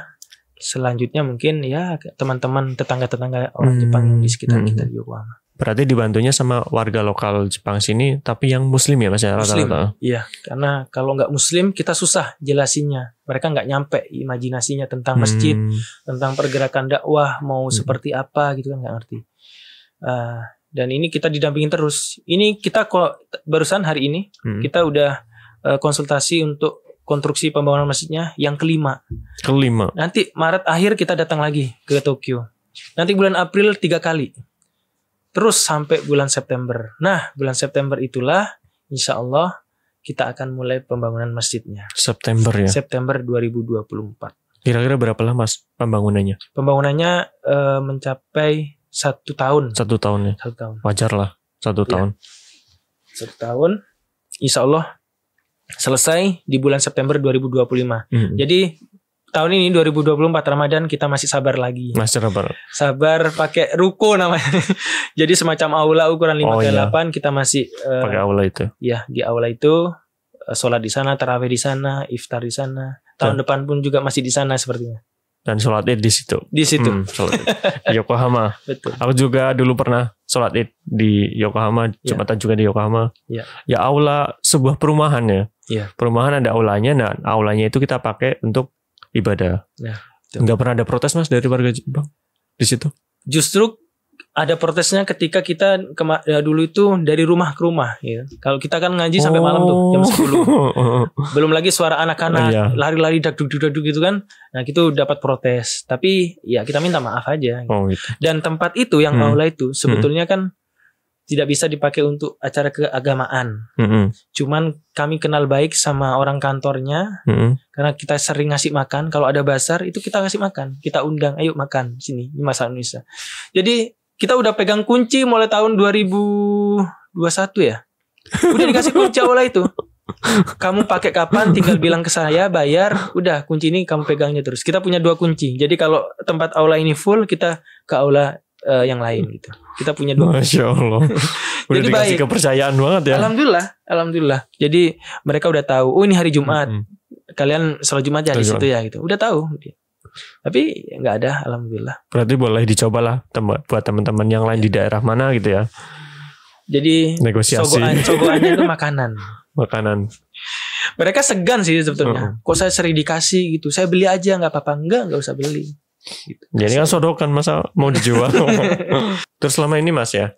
selanjutnya mungkin ya teman-teman tetangga-tetangga orang hmm. Jepang yang di sekitar hmm. kita hmm. di Yokohama Berarti dibantunya sama warga lokal Jepang sini, tapi yang Muslim ya mas ya rata-rata. Iya, karena kalau nggak Muslim kita susah jelasinnya. Mereka nggak nyampe imajinasinya tentang masjid, hmm. tentang pergerakan dakwah mau hmm. seperti apa gitu kan nggak ngerti. Uh, dan ini kita didampingin terus. Ini kita kok barusan hari ini hmm. kita udah uh, konsultasi untuk konstruksi pembangunan masjidnya yang kelima. Kelima. Nanti Maret akhir kita datang lagi ke Tokyo. Nanti bulan April tiga kali terus sampai bulan September. Nah, bulan September itulah insya Allah kita akan mulai pembangunan masjidnya. September ya. September 2024. Kira-kira berapa lama mas pembangunannya? Pembangunannya e, mencapai satu tahun. Satu tahun ya. Satu tahun. Wajar lah satu ya. tahun. Satu tahun. Insya Allah selesai di bulan September 2025. Mm -hmm. Jadi tahun ini 2024 Ramadan kita masih sabar lagi. Masih sabar. Sabar pakai ruko namanya. Jadi semacam aula ukuran 5 oh, 8 iya. kita masih uh, pakai aula itu. Iya, di aula itu uh, sholat di sana, tarawih di sana, iftar di sana. Tahun depan pun juga masih di sana sepertinya. Dan sholat id di situ. Di situ. Hmm, sholat di Yokohama. Betul. Aku juga dulu pernah sholat id di Yokohama, yeah. Iya. juga di Yokohama. Yeah. Ya aula sebuah perumahan ya. Yeah. Perumahan ada aulanya, nah aulanya itu kita pakai untuk ibadah. Ya. Nggak pernah ada protes mas dari warga Jepang di situ? Justru ada protesnya ketika kita kema ya dulu itu dari rumah ke rumah ya. Kalau kita kan ngaji oh. sampai malam tuh jam 10. Belum lagi suara anak-anak oh, lari-lari daduk-daduk gitu kan. Nah, itu dapat protes. Tapi ya kita minta maaf aja gitu. oh, gitu. Dan tempat itu yang hmm. maulah itu hmm. sebetulnya hmm. kan tidak bisa dipakai untuk acara keagamaan. Mm -hmm. Cuman kami kenal baik sama orang kantornya mm -hmm. karena kita sering ngasih makan. Kalau ada basar itu kita ngasih makan, kita undang, ayo makan sini di Masa Indonesia. Jadi kita udah pegang kunci mulai tahun 2021 ya. Udah dikasih kunci awal itu. Kamu pakai kapan tinggal bilang ke saya bayar, udah kunci ini kamu pegangnya terus. Kita punya dua kunci. Jadi kalau tempat aula ini full, kita ke aula uh, yang lain gitu. Kita punya dua. Masya Allah. Udah Jadi dikasih baik. kepercayaan banget ya. Alhamdulillah, alhamdulillah. Jadi mereka udah tahu. Oh ini hari Jumat. Mm -hmm. Kalian selalu Jumat ya di situ ya gitu. Udah tahu. Tapi nggak ada, alhamdulillah. Berarti boleh dicoba lah buat teman-teman yang lain iya. di daerah mana gitu ya. Jadi negosiasi. Sogoan, itu makanan. Makanan. Mereka segan sih sebetulnya. Uh huh Kok saya sering dikasih gitu. Saya beli aja nggak apa-apa. Enggak, nggak usah beli. Gitu. Jadi kan sodokan masa mau dijual. Terus selama ini Mas ya,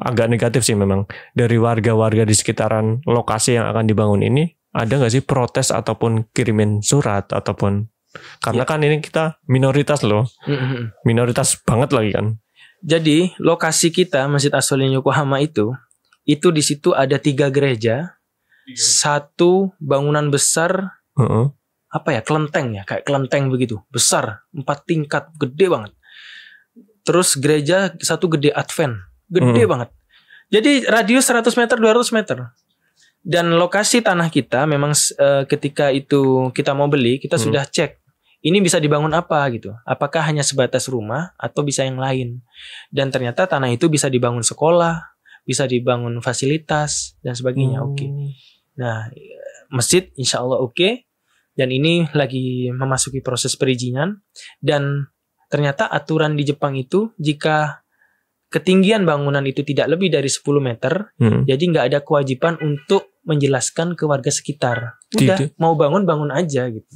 agak negatif sih memang dari warga-warga di sekitaran lokasi yang akan dibangun ini ada nggak sih protes ataupun kirimin surat ataupun karena ya. kan ini kita minoritas loh minoritas banget lagi kan jadi lokasi kita Masjid Asolin Yokohama itu itu di situ ada tiga gereja satu bangunan besar uh-uh apa ya kelenteng ya kayak kelenteng begitu besar empat tingkat gede banget terus gereja satu gede Advent gede hmm. banget jadi radius 100 meter 200 meter dan lokasi tanah kita memang uh, ketika itu kita mau beli kita hmm. sudah cek ini bisa dibangun apa gitu apakah hanya sebatas rumah atau bisa yang lain dan ternyata tanah itu bisa dibangun sekolah bisa dibangun fasilitas dan sebagainya hmm. oke okay. nah masjid insya Allah oke okay dan ini lagi memasuki proses perizinan dan ternyata aturan di Jepang itu jika ketinggian bangunan itu tidak lebih dari 10 meter, hmm. jadi nggak ada kewajiban untuk menjelaskan ke warga sekitar. Udah Tidak. mau bangun bangun aja gitu.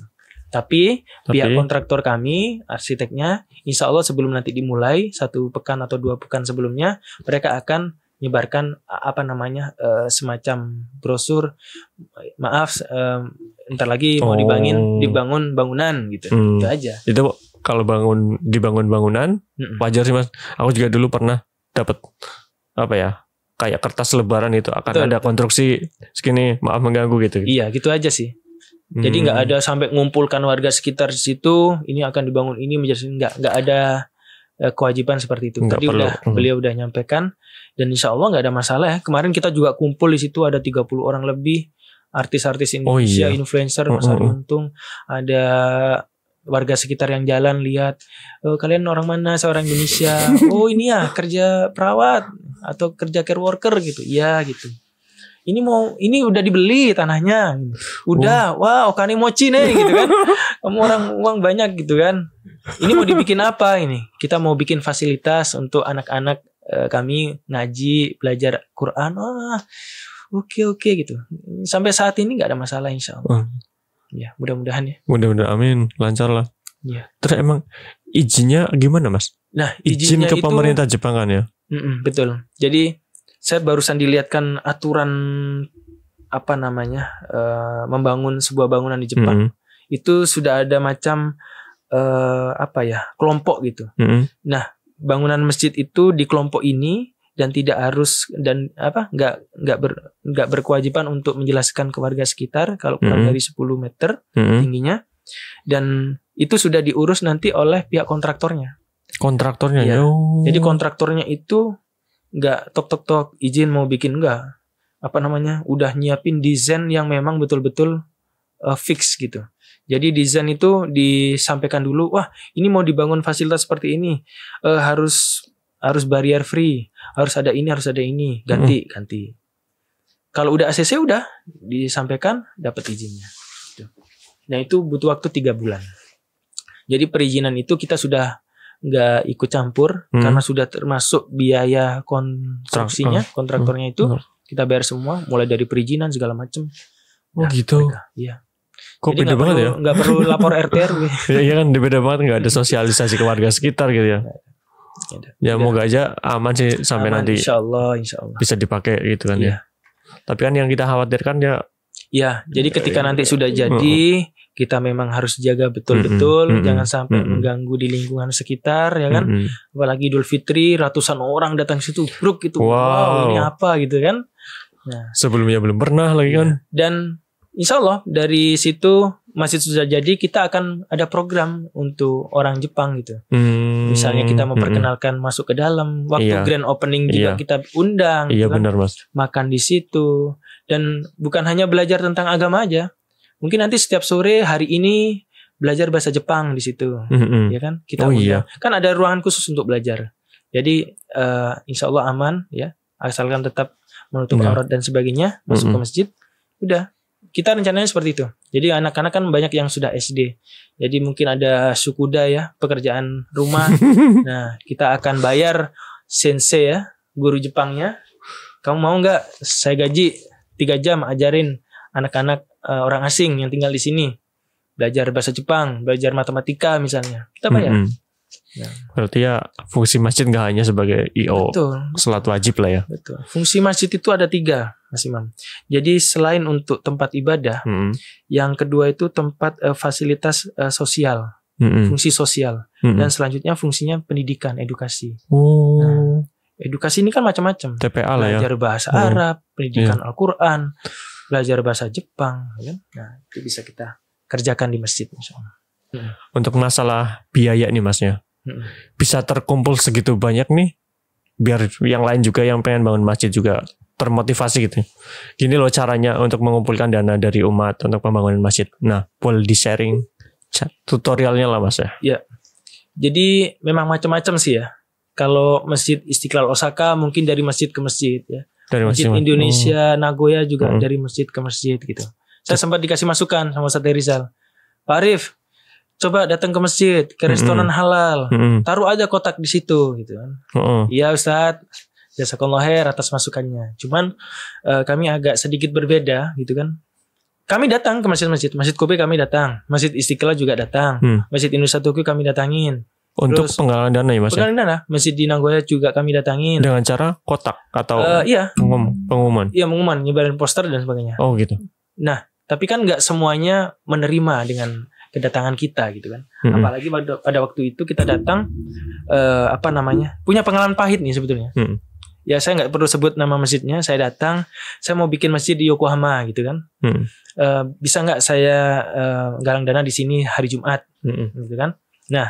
Tapi, Tapi pihak kontraktor kami, arsiteknya, insya Allah sebelum nanti dimulai satu pekan atau dua pekan sebelumnya, mereka akan menyebarkan apa namanya uh, semacam brosur maaf uh, ntar lagi oh. mau dibangun dibangun bangunan gitu hmm. itu aja itu kalau bangun dibangun bangunan mm wajar sih mas aku juga dulu pernah dapat apa ya kayak kertas lebaran itu akan betul, ada konstruksi segini maaf mengganggu gitu iya gitu aja sih jadi nggak hmm. ada sampai ngumpulkan warga sekitar situ ini akan dibangun ini menjadi nggak nggak ada e, kewajiban seperti itu. Tapi Tadi perlu. udah hmm. beliau udah nyampaikan dan insya Allah nggak ada masalah ya. Kemarin kita juga kumpul di situ ada 30 orang lebih artis-artis oh, Indonesia, oh, iya. influencer, Mas Untung, ada warga sekitar yang jalan lihat oh, kalian orang mana seorang Indonesia oh ini ya kerja perawat atau kerja care worker gitu ya gitu ini mau ini udah dibeli tanahnya gitu. udah oh. wah wow, kani mochi nih gitu kan kamu orang uang banyak gitu kan ini mau dibikin apa ini kita mau bikin fasilitas untuk anak-anak Eh, kami ngaji belajar Quran wah oke okay, oke okay, gitu sampai saat ini nggak ada masalah insya Allah hmm. ya mudah-mudahan ya mudah-mudahan amin lancar lah ya. terus emang izinnya gimana mas nah izin ke itu, pemerintah Jepang kan ya mm-mm, betul jadi saya barusan dilihatkan aturan apa namanya uh, membangun sebuah bangunan di Jepang mm-hmm. itu sudah ada macam uh, apa ya kelompok gitu mm-hmm. nah bangunan masjid itu di kelompok ini dan tidak harus dan apa nggak nggak ber, nggak berkewajiban untuk menjelaskan ke warga sekitar kalau kurang mm -hmm. dari 10 meter mm -hmm. tingginya dan itu sudah diurus nanti oleh pihak kontraktornya kontraktornya ya jadi kontraktornya itu nggak tok tok tok izin mau bikin nggak apa namanya udah nyiapin desain yang memang betul-betul uh, fix gitu jadi desain itu disampaikan dulu, wah ini mau dibangun fasilitas seperti ini, e, harus harus barrier free, harus ada ini, harus ada ini, ganti, hmm. ganti. Kalau udah ACC udah disampaikan, dapat izinnya. Gitu. Nah itu butuh waktu tiga bulan. Jadi perizinan itu kita sudah nggak ikut campur hmm. karena sudah termasuk biaya konstruksinya, kontraktornya itu kita bayar semua, mulai dari perizinan segala macam. Oh nah, gitu. iya. Kok beda banget perlu, ya? Gak perlu lapor RT RW. ya, iya kan beda banget nggak ada iya. sosialisasi ke warga sekitar gitu ya. Iya. Ya, mau gak aja aman sih sampai aman, nanti. Insya Allah, insya Allah. Bisa dipakai gitu kan ya. ya. Tapi kan yang kita khawatirkan ya Ya, jadi ketika nanti sudah jadi, kita memang harus jaga betul-betul, mm -hmm. jangan sampai mm -hmm. mengganggu di lingkungan sekitar, ya kan? Mm -hmm. Apalagi Idul Fitri, ratusan orang datang situ, bruk gitu, wow. wow, ini apa gitu kan? Nah, sebelumnya belum pernah lagi kan? Iya, dan insya Allah dari situ masih sudah jadi kita akan ada program untuk orang Jepang gitu. Hmm, Misalnya kita hmm, hmm. memperkenalkan hmm, masuk ke dalam waktu iya, grand opening juga iya, kita undang. Iya kan. benar mas. Makan di situ dan bukan hanya belajar tentang agama aja. Mungkin nanti setiap sore hari ini belajar bahasa Jepang di situ, hmm, hmm. ya kan? Kita oh, iya. undang. Iya. Kan ada ruangan khusus untuk belajar. Jadi uh, insya Allah aman ya, asalkan tetap menutup iya. aurat dan sebagainya masuk ke masjid. Udah kita rencananya seperti itu. Jadi anak-anak kan banyak yang sudah SD. Jadi mungkin ada sukuda ya, pekerjaan rumah. nah, kita akan bayar sensei ya, guru Jepangnya. Kamu mau nggak saya gaji 3 jam ajarin anak-anak uh, orang asing yang tinggal di sini. Belajar bahasa Jepang, belajar matematika misalnya. Kita bayar. Mm -hmm. Ya. Berarti ya fungsi masjid gak hanya sebagai IO, selat wajib lah ya. Betul. Fungsi masjid itu ada tiga, Mas Imam. Jadi selain untuk tempat ibadah, hmm. yang kedua itu tempat uh, fasilitas uh, sosial, hmm. fungsi sosial, hmm. dan selanjutnya fungsinya pendidikan, edukasi. Oh. Nah, edukasi ini kan macam-macam. TPA lah ya. Belajar bahasa hmm. Arab, pendidikan yeah. Al-Quran, belajar bahasa Jepang, ya. Kan? Nah itu bisa kita kerjakan di masjid, Insya Allah. Untuk masalah biaya nih masnya, Hmm. bisa terkumpul segitu banyak nih biar yang lain juga yang pengen bangun masjid juga termotivasi gitu. Gini loh caranya untuk mengumpulkan dana dari umat untuk pembangunan masjid. Nah, boleh di sharing tutorialnya lah mas ya. Ya, jadi memang macam-macam sih ya. Kalau masjid Istiqlal Osaka mungkin dari masjid ke masjid ya. Dari masjid, masjid Indonesia hmm. Nagoya juga hmm. dari masjid ke masjid gitu. Saya sempat dikasih masukan sama Ustaz Rizal. Pak Arif, coba datang ke masjid ke restoran mm -hmm. halal mm -hmm. taruh aja kotak di situ gitu kan mm -hmm. ya Ustadz jazakallah khair atas masukannya cuman uh, kami agak sedikit berbeda gitu kan kami datang ke masjid-masjid masjid Kobe kami datang masjid Istiqlal juga datang mm. masjid Indonesia Tokyo kami datangin untuk Terus, penggalangan dana ya mas? Ya? Penggalangan dana. Masjid di Nagoya juga kami datangin. Dengan cara kotak atau uh, iya. pengum pengumuman? Iya pengumuman, nyebarin poster dan sebagainya. Oh gitu. Nah, tapi kan nggak semuanya menerima dengan kedatangan kita gitu kan. Mm-hmm. Apalagi pada, pada waktu itu kita datang uh, apa namanya? punya pengalaman pahit nih sebetulnya. Mm-hmm. Ya saya nggak perlu sebut nama masjidnya. Saya datang, saya mau bikin masjid di Yokohama gitu kan. Mm-hmm. Uh, bisa nggak saya uh, galang dana di sini hari Jumat mm-hmm. gitu kan? Nah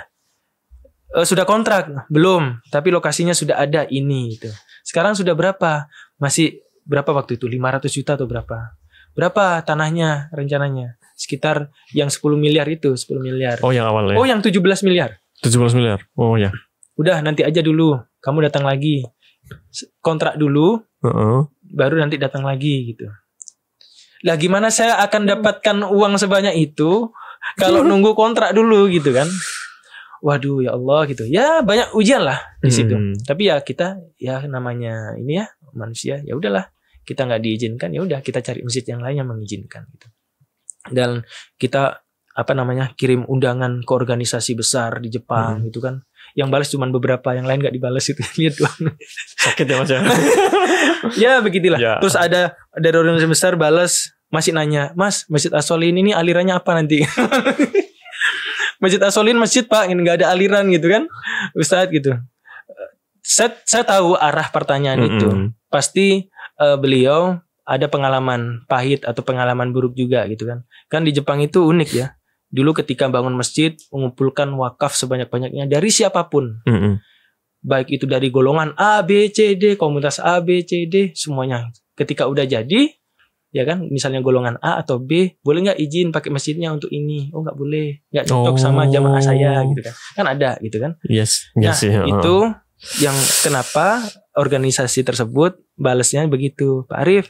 uh, sudah kontrak belum? Tapi lokasinya sudah ada ini itu. Sekarang sudah berapa? Masih berapa waktu itu? 500 juta atau berapa? berapa tanahnya rencananya? Sekitar yang 10 miliar itu, 10 miliar. Oh, yang awal awalnya. Oh, yang 17 miliar. 17 miliar. Oh, ya. Udah nanti aja dulu. Kamu datang lagi. Kontrak dulu. Uh -uh. Baru nanti datang lagi gitu. Lah gimana saya akan dapatkan uang sebanyak itu kalau nunggu kontrak dulu gitu kan? waduh ya Allah gitu ya banyak ujian lah di situ hmm. tapi ya kita ya namanya ini ya manusia ya udahlah kita nggak diizinkan ya udah kita cari masjid yang lain yang mengizinkan gitu dan kita apa namanya kirim undangan ke organisasi besar di Jepang hmm. gitu kan yang balas cuma beberapa yang lain nggak dibalas itu lihat doang sakit ya mas ya? ya begitulah ya. terus ada dari organisasi besar balas masih nanya mas masjid asolin ini alirannya apa nanti masjid asolin masjid pak ini nggak ada aliran gitu kan Ustadz gitu saya saya tahu arah pertanyaan mm -hmm. itu hmm. pasti uh, beliau ada pengalaman pahit atau pengalaman buruk juga gitu kan. Kan di Jepang itu unik ya. Dulu ketika bangun masjid mengumpulkan wakaf sebanyak-banyaknya dari siapapun. Mm -hmm. Baik itu dari golongan A, B, C, D, komunitas A, B, C, D semuanya. Ketika udah jadi ya kan misalnya golongan A atau B boleh nggak izin pakai masjidnya untuk ini oh nggak boleh nggak cocok oh. sama jamaah saya gitu kan kan ada gitu kan yes, yes nah iya. itu yang kenapa organisasi tersebut balasnya begitu Pak Arif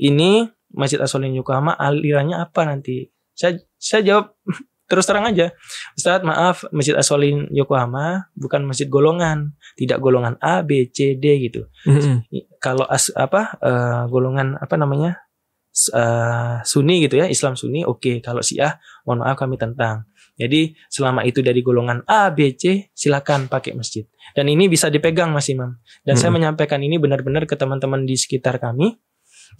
ini Masjid Asolin Yokohama alirannya apa nanti saya saya jawab terus terang aja Ustaz maaf Masjid Asolin Yokohama bukan masjid golongan tidak golongan A B C D gitu mm-hmm. kalau as, apa uh, golongan apa namanya uh, Sunni gitu ya Islam Sunni oke okay. kalau Syiah mohon maaf kami tentang jadi selama itu dari golongan A, B, C, silakan pakai masjid. Dan ini bisa dipegang Mas Imam. Dan hmm. saya menyampaikan ini benar-benar ke teman-teman di sekitar kami.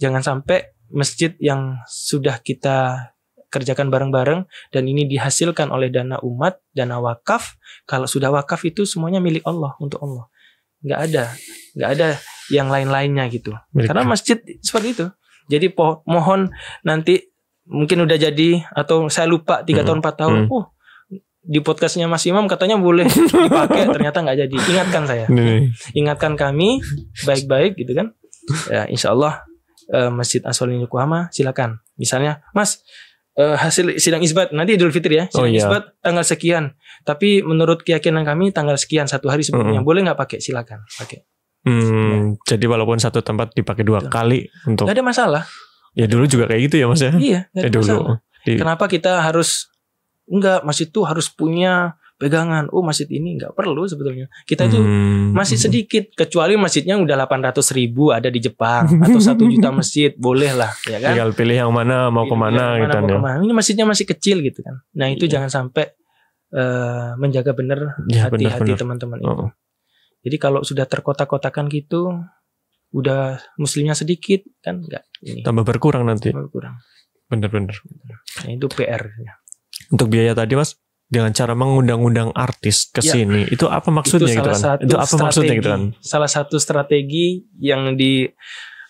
Jangan sampai masjid yang sudah kita kerjakan bareng-bareng dan ini dihasilkan oleh dana umat, dana wakaf. Kalau sudah wakaf itu semuanya milik Allah untuk Allah. Gak ada, gak ada yang lain-lainnya gitu. Karena masjid seperti itu. Jadi mohon nanti mungkin udah jadi atau saya lupa tiga hmm. tahun empat tahun hmm. oh di podcastnya Mas Imam katanya boleh dipakai ternyata nggak jadi ingatkan saya Nih. ingatkan kami baik-baik gitu kan ya Insya Allah uh, Masjid Aswalin Yokohama silakan misalnya Mas uh, hasil sidang isbat nanti Idul Fitri ya sidang oh, iya. isbat tanggal sekian tapi menurut keyakinan kami tanggal sekian satu hari sebelumnya -hmm. boleh nggak pakai silakan pakai hmm, ya. jadi walaupun satu tempat dipakai dua Betul. kali untuk nggak ada masalah Ya dulu juga kayak gitu ya mas ya. Iya. Ya dulu. Di... Kenapa kita harus enggak masjid tuh harus punya pegangan. Oh masjid ini enggak perlu sebetulnya. Kita itu hmm. masih sedikit. Kecuali masjidnya udah 800 ribu ada di Jepang atau satu juta masjid boleh lah ya kan. Tinggal pilih yang mana mau kemana gitu kan. Ya. Ini masjidnya masih kecil gitu kan. Nah itu iya. jangan sampai uh, menjaga benar iya, hati-hati teman-teman oh. itu. Jadi kalau sudah terkotak-kotakan gitu udah muslimnya sedikit kan enggak ini. Tambah berkurang nanti. Tambah berkurang. Bener-bener. Nah, itu PR-nya. Untuk biaya tadi Mas, dengan cara mengundang-undang artis ke ya, sini. Ya, itu apa maksudnya itu gitu kan? Satu itu apa strategi, maksudnya gitu kan? Salah satu strategi yang di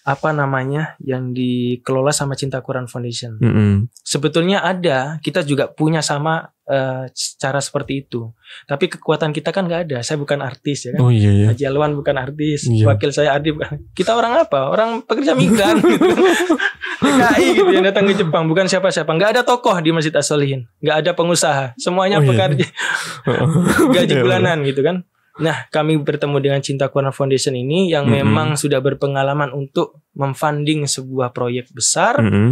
apa namanya yang dikelola sama Cinta Quran Foundation. Mm -hmm. Sebetulnya ada, kita juga punya sama uh, cara seperti itu. Tapi kekuatan kita kan nggak ada. Saya bukan artis ya kan. Oh iya iya. Haji Alwan bukan artis. Iya. Wakil saya Adi bukan. Kita orang apa? Orang pekerja migran gitu. DKI gitu yang datang ke Jepang bukan siapa-siapa. Nggak ada tokoh di Masjid Asolihin. Nggak ada pengusaha. Semuanya oh, iya. pekerja. Iya. Gaji iya. bulanan gitu kan. Nah, kami bertemu dengan Cinta Kuana Foundation ini yang mm -hmm. memang sudah berpengalaman untuk memfunding sebuah proyek besar. Mm -hmm.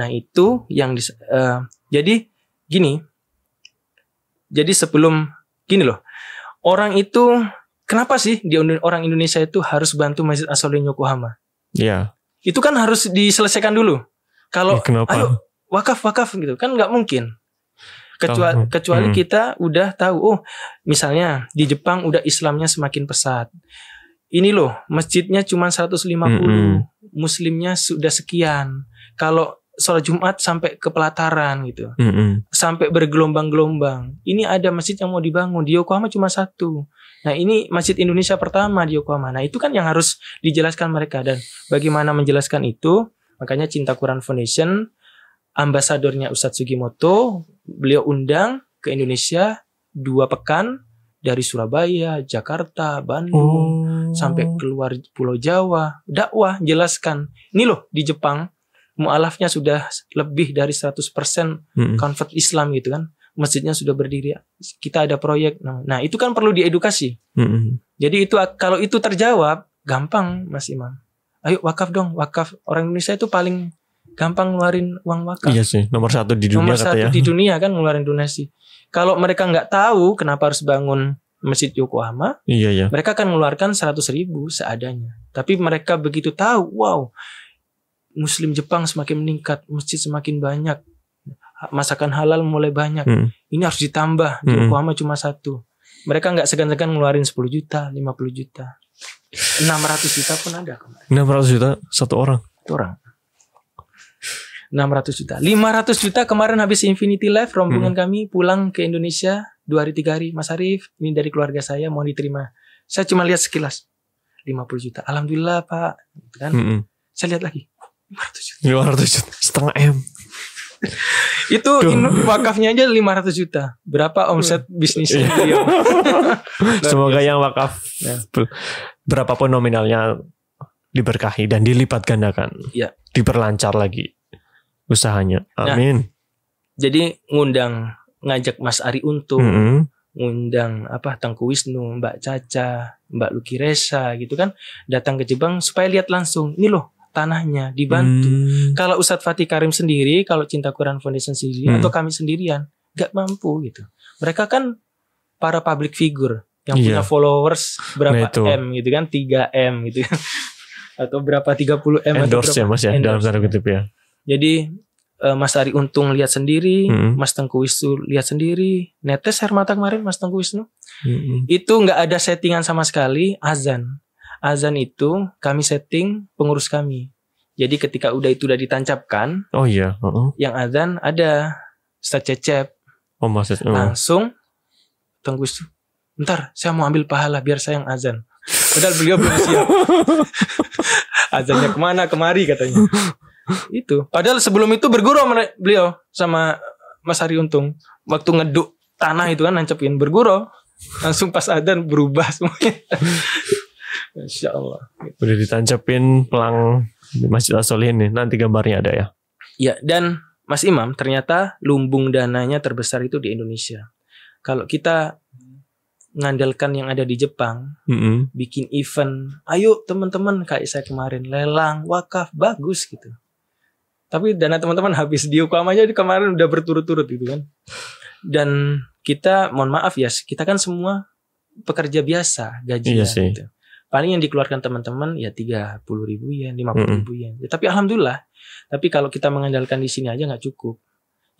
Nah, itu yang uh, jadi gini, jadi sebelum gini loh, orang itu kenapa sih di orang Indonesia itu harus bantu Masjid Asolin Yokohama? Iya. Itu kan harus diselesaikan dulu. Kalau ya, ayo wakaf wakaf gitu kan nggak mungkin. Kecuali, oh, kecuali hmm. kita udah tahu, oh misalnya di Jepang udah Islamnya semakin pesat. Ini loh masjidnya cuma 150, hmm. muslimnya sudah sekian. Kalau sholat Jumat sampai ke pelataran gitu, mm -hmm. sampai bergelombang-gelombang. Ini ada masjid yang mau dibangun di Yokohama cuma satu. Nah ini masjid Indonesia pertama di Yokohama. Nah itu kan yang harus dijelaskan mereka dan bagaimana menjelaskan itu. Makanya Cinta Quran Foundation, ambasadornya Ustadz Sugimoto, beliau undang ke Indonesia dua pekan dari Surabaya, Jakarta, Bandung, oh. sampai keluar Pulau Jawa, dakwah, jelaskan. Ini loh di Jepang mualafnya sudah lebih dari 100% persen convert Islam gitu kan. Masjidnya sudah berdiri. Kita ada proyek. Nah, nah itu kan perlu diedukasi. Hmm. Jadi itu kalau itu terjawab gampang Mas Imam. Ayo wakaf dong, wakaf. Orang Indonesia itu paling gampang ngeluarin uang wakaf. Iya sih, nomor satu di dunia Nomor satu ya. di dunia kan ngeluarin donasi. Kalau mereka nggak tahu kenapa harus bangun Masjid Yokohama, iya, iya. mereka akan mengeluarkan seratus ribu seadanya. Tapi mereka begitu tahu, wow, Muslim Jepang semakin meningkat, masjid semakin banyak, masakan halal mulai banyak. Hmm. Ini harus ditambah. Hmm. Di Yokohama cuma satu. Mereka nggak segan-segan ngeluarin 10 juta, 50 juta. 600 juta pun ada kemarin. 600 juta satu orang. Satu orang. 600 juta. 500 juta kemarin habis Infinity Life rombongan hmm. kami pulang ke Indonesia dua hari tiga hari. Mas Arif ini dari keluarga saya mau diterima. Saya cuma lihat sekilas. 50 juta. Alhamdulillah, Pak. Gitu kan? Hmm. Saya lihat lagi. 500 juta setengah M itu wakafnya aja 500 juta berapa omset iya. bisnisnya semoga yang wakaf ya. berapapun nominalnya diberkahi dan dilipat gandakan ya. diperlancar lagi usahanya nah, amin nah, jadi ngundang ngajak Mas Ari Untung mm -hmm. ngundang apa Tengku Wisnu Mbak Caca Mbak Luki Resa gitu kan datang ke Jepang supaya lihat langsung ini loh tanahnya dibantu. Hmm. Kalau Ustadz Fatih Karim sendiri, kalau Cinta Quran Foundation sendiri hmm. atau kami sendirian nggak mampu gitu. Mereka kan para public figure yang yeah. punya followers berapa nah, m gitu kan 3 m gitu kan atau berapa 30 m endorse ya mas ya dalam tanda kutip ya. Jadi eh, Mas Ari Untung lihat sendiri, hmm. Mas Tengku Wisnu lihat sendiri, netes air mata kemarin Mas Tengku Wisnu. Hmm. Itu nggak ada settingan sama sekali azan azan itu kami setting pengurus kami. Jadi ketika udah itu udah ditancapkan, oh iya, uh -uh. yang azan ada Ustaz Cecep. Oh, maksud, uh. Langsung tunggu Bentar, saya mau ambil pahala biar saya yang azan. Padahal beliau belum siap. Azannya kemana kemari katanya. itu. Padahal sebelum itu bergurau beliau sama Mas Hari Untung. Waktu ngeduk tanah itu kan nancapin bergurau. Langsung pas azan berubah semuanya. Insya Allah. Udah ditancapin pelang di Masjid Asolihin nih. Nanti gambarnya ada ya. Ya dan Mas Imam ternyata lumbung dananya terbesar itu di Indonesia. Kalau kita ngandalkan yang ada di Jepang, mm -hmm. bikin event, ayo teman-teman kayak saya kemarin lelang wakaf bagus gitu. Tapi dana teman-teman habis di UKM aja kemarin udah berturut-turut gitu kan. Dan kita mohon maaf ya, kita kan semua pekerja biasa gaji iya gitu paling yang dikeluarkan teman-teman ya tiga puluh ribu yen, lima puluh ribu yen. Ya, tapi alhamdulillah. Tapi kalau kita mengandalkan di sini aja nggak cukup.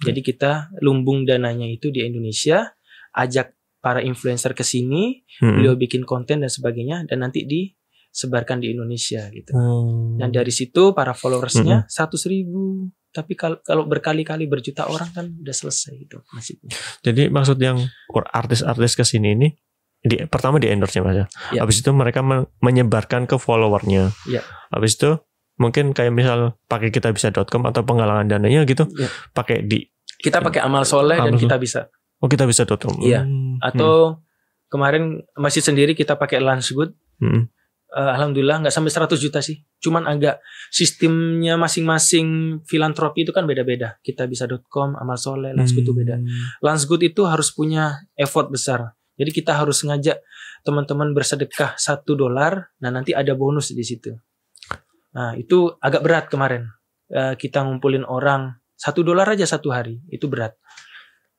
Jadi mm. kita lumbung dananya itu di Indonesia, ajak para influencer ke sini, hmm. beliau bikin konten dan sebagainya, dan nanti disebarkan di Indonesia gitu. Hmm. Dan dari situ para followersnya seratus 100 ribu. Tapi kalau, berkali-kali berjuta orang kan udah selesai itu masih. Jadi maksud yang artis-artis ke sini ini di pertama di endorse mas ya. Yeah. Habis itu mereka menyebarkan ke followernya. Yeah. Habis itu mungkin kayak misal pakai kita bisa.com atau penggalangan dananya gitu yeah. pakai di kita pakai amal soleh amal dan kita bisa. Oh kita bisa dot .com. Iya. Hmm. Atau hmm. kemarin masih sendiri kita pakai Lansgood. Hmm. Uh, Alhamdulillah nggak sampai 100 juta sih. Cuman agak sistemnya masing-masing filantropi itu kan beda-beda. Kita bisa dot com, amal soleh, Lansgood hmm. itu beda. Hmm. Lansgood itu harus punya effort besar jadi kita harus ngajak teman-teman bersedekah satu dolar. Nah nanti ada bonus di situ. Nah itu agak berat kemarin. Eh, kita ngumpulin orang satu dolar aja satu hari itu berat.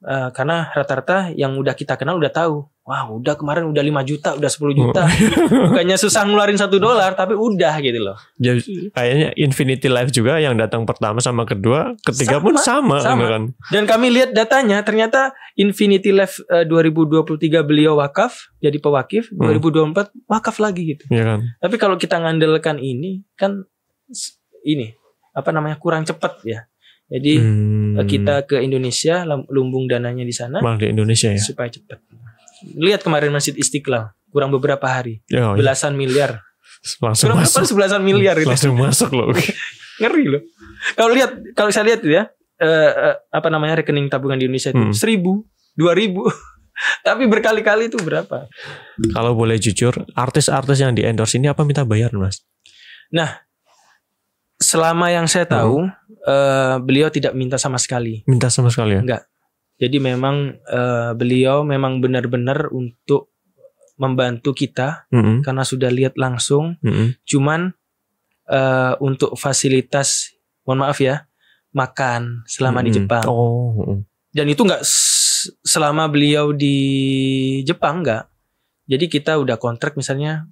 Uh, karena rata-rata yang udah kita kenal udah tahu. Wah, udah kemarin udah 5 juta, udah 10 juta. Bukannya susah ngeluarin satu dolar, tapi udah gitu loh. Jadi iya. kayaknya Infinity Life juga yang datang pertama sama kedua, ketiga sama, pun sama, sama. kan. Dan kami lihat datanya, ternyata Infinity Life eh, uh, 2023 beliau wakaf, jadi pewakif, hmm. 2024 wakaf lagi gitu. Iya kan. Tapi kalau kita ngandelkan ini kan ini apa namanya kurang cepat ya jadi eh, hmm. kita ke Indonesia, lumbung dananya di sana. Malah di Indonesia ya. Supaya cepat. Lihat kemarin Masjid Istiqlal, kurang beberapa hari, oh, belasan iya. miliar. Langsung kurang masuk. sebelasan miliar itu. Langsung masuk loh. Ngeri loh. Kalau lihat, kalau saya lihat ya, eh, eh, apa namanya rekening tabungan di Indonesia itu hmm. seribu, dua ribu. Tapi berkali-kali itu berapa? Kalau boleh jujur, artis-artis yang di endorse ini apa minta bayar, Mas? Nah, selama yang saya tahu, hmm Eh, beliau tidak minta sama sekali. Minta sama sekali ya? Enggak. Jadi memang uh, beliau memang benar-benar untuk membantu kita mm -hmm. karena sudah lihat langsung. Mm -hmm. Cuman uh, untuk fasilitas, mohon maaf ya, makan selama mm -hmm. di Jepang. Oh. Dan itu enggak selama beliau di Jepang enggak. Jadi kita udah kontrak misalnya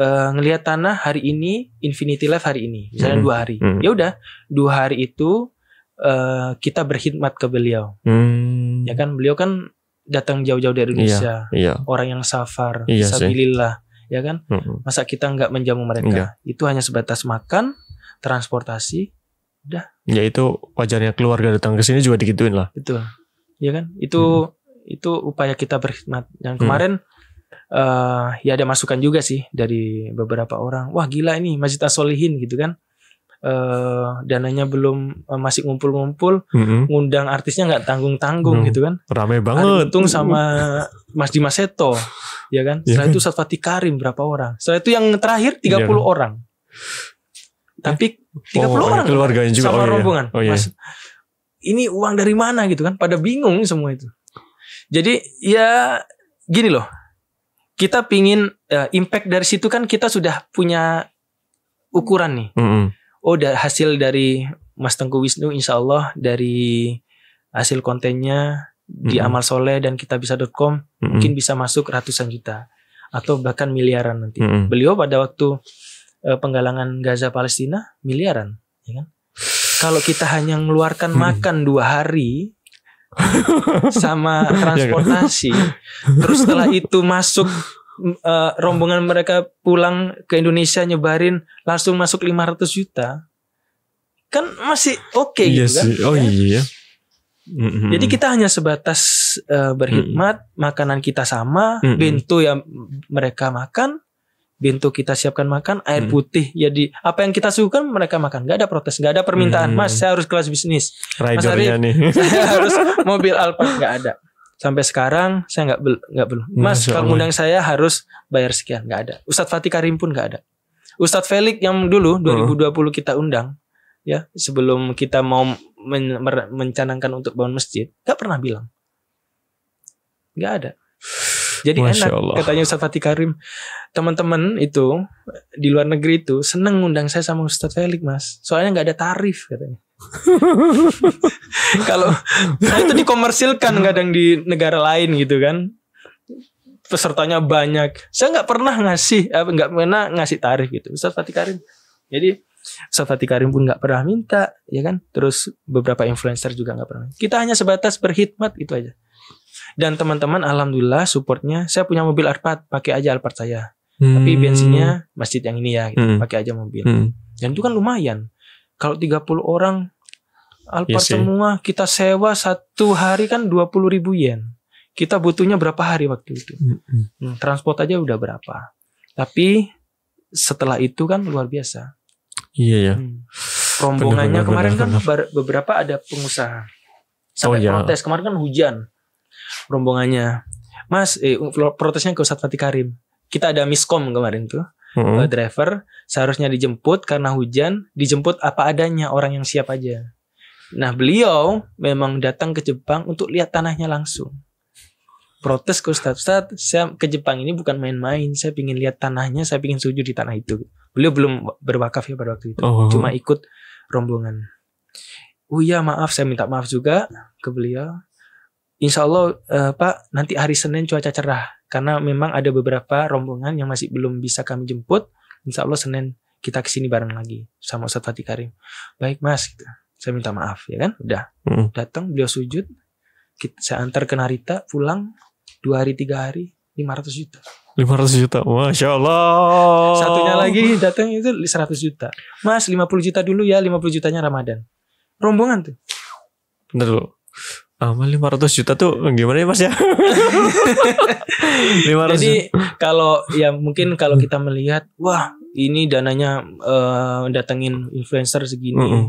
uh, ngelihat tanah hari ini infinity life hari ini misalnya hmm. dua hari hmm. ya udah dua hari itu uh, kita berkhidmat ke beliau hmm. ya kan beliau kan datang jauh-jauh dari iya, Indonesia iya, iya. orang yang safar iya sabillillah ya kan hmm. masa kita nggak menjamu mereka Enggak. Iya. itu hanya sebatas makan transportasi udah ya itu wajarnya keluarga datang ke sini juga dikituin lah betul ya kan itu hmm. itu upaya kita berkhidmat yang hmm. kemarin hmm uh, ya ada masukan juga sih dari beberapa orang. Wah gila ini Masjid Asolihin gitu kan. Uh, dananya belum uh, masih ngumpul-ngumpul, mm-hmm. ngundang artisnya nggak tanggung-tanggung mm, gitu kan. Rame banget. Untung sama Mas Dimas Seto, ya kan. Ya Setelah yeah. Kan? itu Ustadz Karim berapa orang. Setelah itu yang terakhir 30 iya yeah. Kan? orang. Tapi eh? 30 oh, orang iya, keluarganya juga sama oh, iya. rombongan. Oh, iya. ini uang dari mana gitu kan? Pada bingung semua itu. Jadi ya gini loh, kita pingin uh, impact dari situ kan kita sudah punya ukuran nih. Mm -hmm. Oh, da hasil dari Mas Tengku Wisnu, insya Allah dari hasil kontennya di mm -hmm. Amal Soleh dan kitabisa.com mm -hmm. mungkin bisa masuk ratusan juta atau bahkan miliaran nanti. Mm -hmm. Beliau pada waktu uh, penggalangan Gaza Palestina miliaran, ya kan? Kalau kita hanya mengeluarkan makan dua hari, sama iya, kan? transportasi. Terus setelah itu masuk uh, rombongan mereka pulang ke Indonesia nyebarin langsung masuk 500 juta. Kan masih oke okay iya yes, gitu kan. Oh ya. iya. Mm-hmm. Jadi kita hanya sebatas uh, berkhidmat, mm-hmm. makanan kita sama, mm-hmm. bento yang mereka makan, Bintu kita siapkan makan, air hmm. putih. Jadi apa yang kita suguhkan mereka makan. Gak ada protes, gak ada permintaan. Hmm. Mas, saya harus kelas bisnis. Mas, hari, nih. Saya harus mobil Alphard, gak ada. Sampai sekarang saya nggak nggak belum. Hmm, Mas, kalau undang saya harus bayar sekian, nggak ada. Ustadz Fatih Karim pun nggak ada. Ustadz Felix yang dulu 2020 hmm. kita undang, ya sebelum kita mau men mencanangkan untuk bangun masjid, nggak pernah bilang, nggak ada. Jadi Masya enak Allah. katanya Ustaz Fatih Karim. Teman-teman itu di luar negeri itu seneng ngundang saya sama Ustaz Felix Mas. Soalnya nggak ada tarif katanya. Kalau nah itu dikomersilkan kadang di negara lain gitu kan pesertanya banyak. Saya nggak pernah ngasih, eh, nggak pernah ngasih tarif gitu. Ustaz Fatih Karim. Jadi Ustaz Fatih Karim pun nggak pernah minta, ya kan? Terus beberapa influencer juga nggak pernah. Kita hanya sebatas berkhidmat itu aja. Dan teman-teman alhamdulillah supportnya saya punya mobil Alphard, pakai aja Alphard saya. Hmm. Tapi bensinnya masjid yang ini ya, gitu. hmm. pakai aja mobil. Hmm. Dan itu kan lumayan. Kalau 30 orang Alphard yes, iya semua kita sewa satu hari kan 20 ribu yen. Kita butuhnya berapa hari waktu itu? Hmm, hmm. hmm. Transport aja udah berapa? Tapi setelah itu kan luar biasa. Iya ya. Hmm. Rombongannya bener, bener, kemarin bener, kan beberapa ada pengusaha sampai oh, iya. protes kemarin kan hujan rombongannya mas eh, protesnya ke Ustadz Fatih Karim kita ada miskom kemarin tuh mm-hmm. Eh, driver seharusnya dijemput karena hujan dijemput apa adanya orang yang siap aja nah beliau memang datang ke Jepang untuk lihat tanahnya langsung protes ke Ustadz Ustadz saya ke Jepang ini bukan main-main saya ingin lihat tanahnya saya ingin sujud di tanah itu beliau belum berwakaf ya pada waktu itu oh. cuma ikut rombongan oh iya maaf saya minta maaf juga ke beliau Insya Allah uh, Pak nanti hari Senin cuaca cerah karena memang ada beberapa rombongan yang masih belum bisa kami jemput. Insya Allah Senin kita kesini bareng lagi sama Ustadz Fatih Karim. Baik Mas, gitu. saya minta maaf ya kan, udah hmm. datang beliau sujud, kita, saya antar ke Narita pulang dua hari tiga hari 500 juta. 500 juta, masya Allah. Satunya lagi datang itu 100 juta. Mas 50 juta dulu ya, 50 jutanya Ramadan. Rombongan tuh. bener loh. Amal 500 juta tuh gimana ya mas ya? 500 Jadi kalau ya mungkin kalau kita melihat wah ini dananya uh, datengin influencer segini. Mm -mm.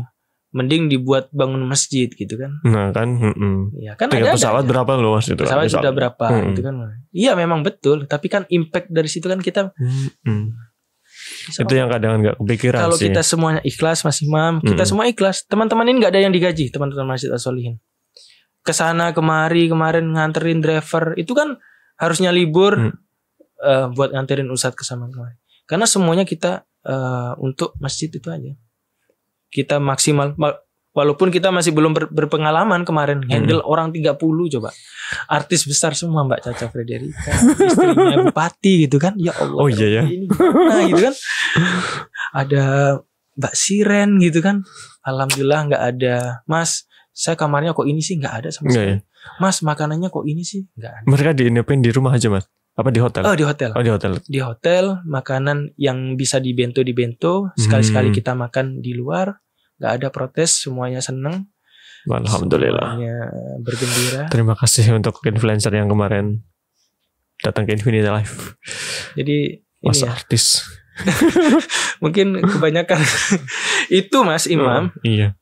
Mending dibuat bangun masjid gitu kan. Nah kan. Mm -mm. Ya kan Tiga ada, pesawat ada. Ya? berapa loh mas itu? Pesawat sudah berapa mm -mm. gitu kan. Iya memang betul. Tapi kan impact dari situ kan kita. Mm -mm. So, itu yang kadang nggak kepikiran kalau sih. Kalau kita semuanya ikhlas Mas Imam. Mm -mm. Kita semua ikhlas. Teman-teman ini nggak ada yang digaji teman-teman Masjid Asolihin kesana kemari kemarin nganterin driver itu kan harusnya libur hmm. uh, buat nganterin ustadz kesana kemari karena semuanya kita uh, untuk masjid itu aja kita maksimal walaupun kita masih belum ber, berpengalaman kemarin hmm. handle hmm. orang 30 coba artis besar semua Mbak Caca Frederika istrinya bupati gitu kan ya Allah oh iya ya ini nah gitu kan ada Mbak Siren gitu kan alhamdulillah nggak ada Mas saya kamarnya kok ini sih nggak ada sama sekali. Ya? Mas makanannya kok ini sih nggak ada. Mereka diinapin di rumah aja mas? Apa di hotel? Oh di hotel. Oh di hotel. Di hotel makanan yang bisa dibento dibento, Sekali sekali hmm. kita makan di luar nggak ada protes semuanya seneng. Alhamdulillah. Semuanya bergembira. Terima kasih untuk influencer yang kemarin datang ke Infinity Life. Jadi mas ini ya. artis. Mungkin kebanyakan itu Mas Imam. Oh, iya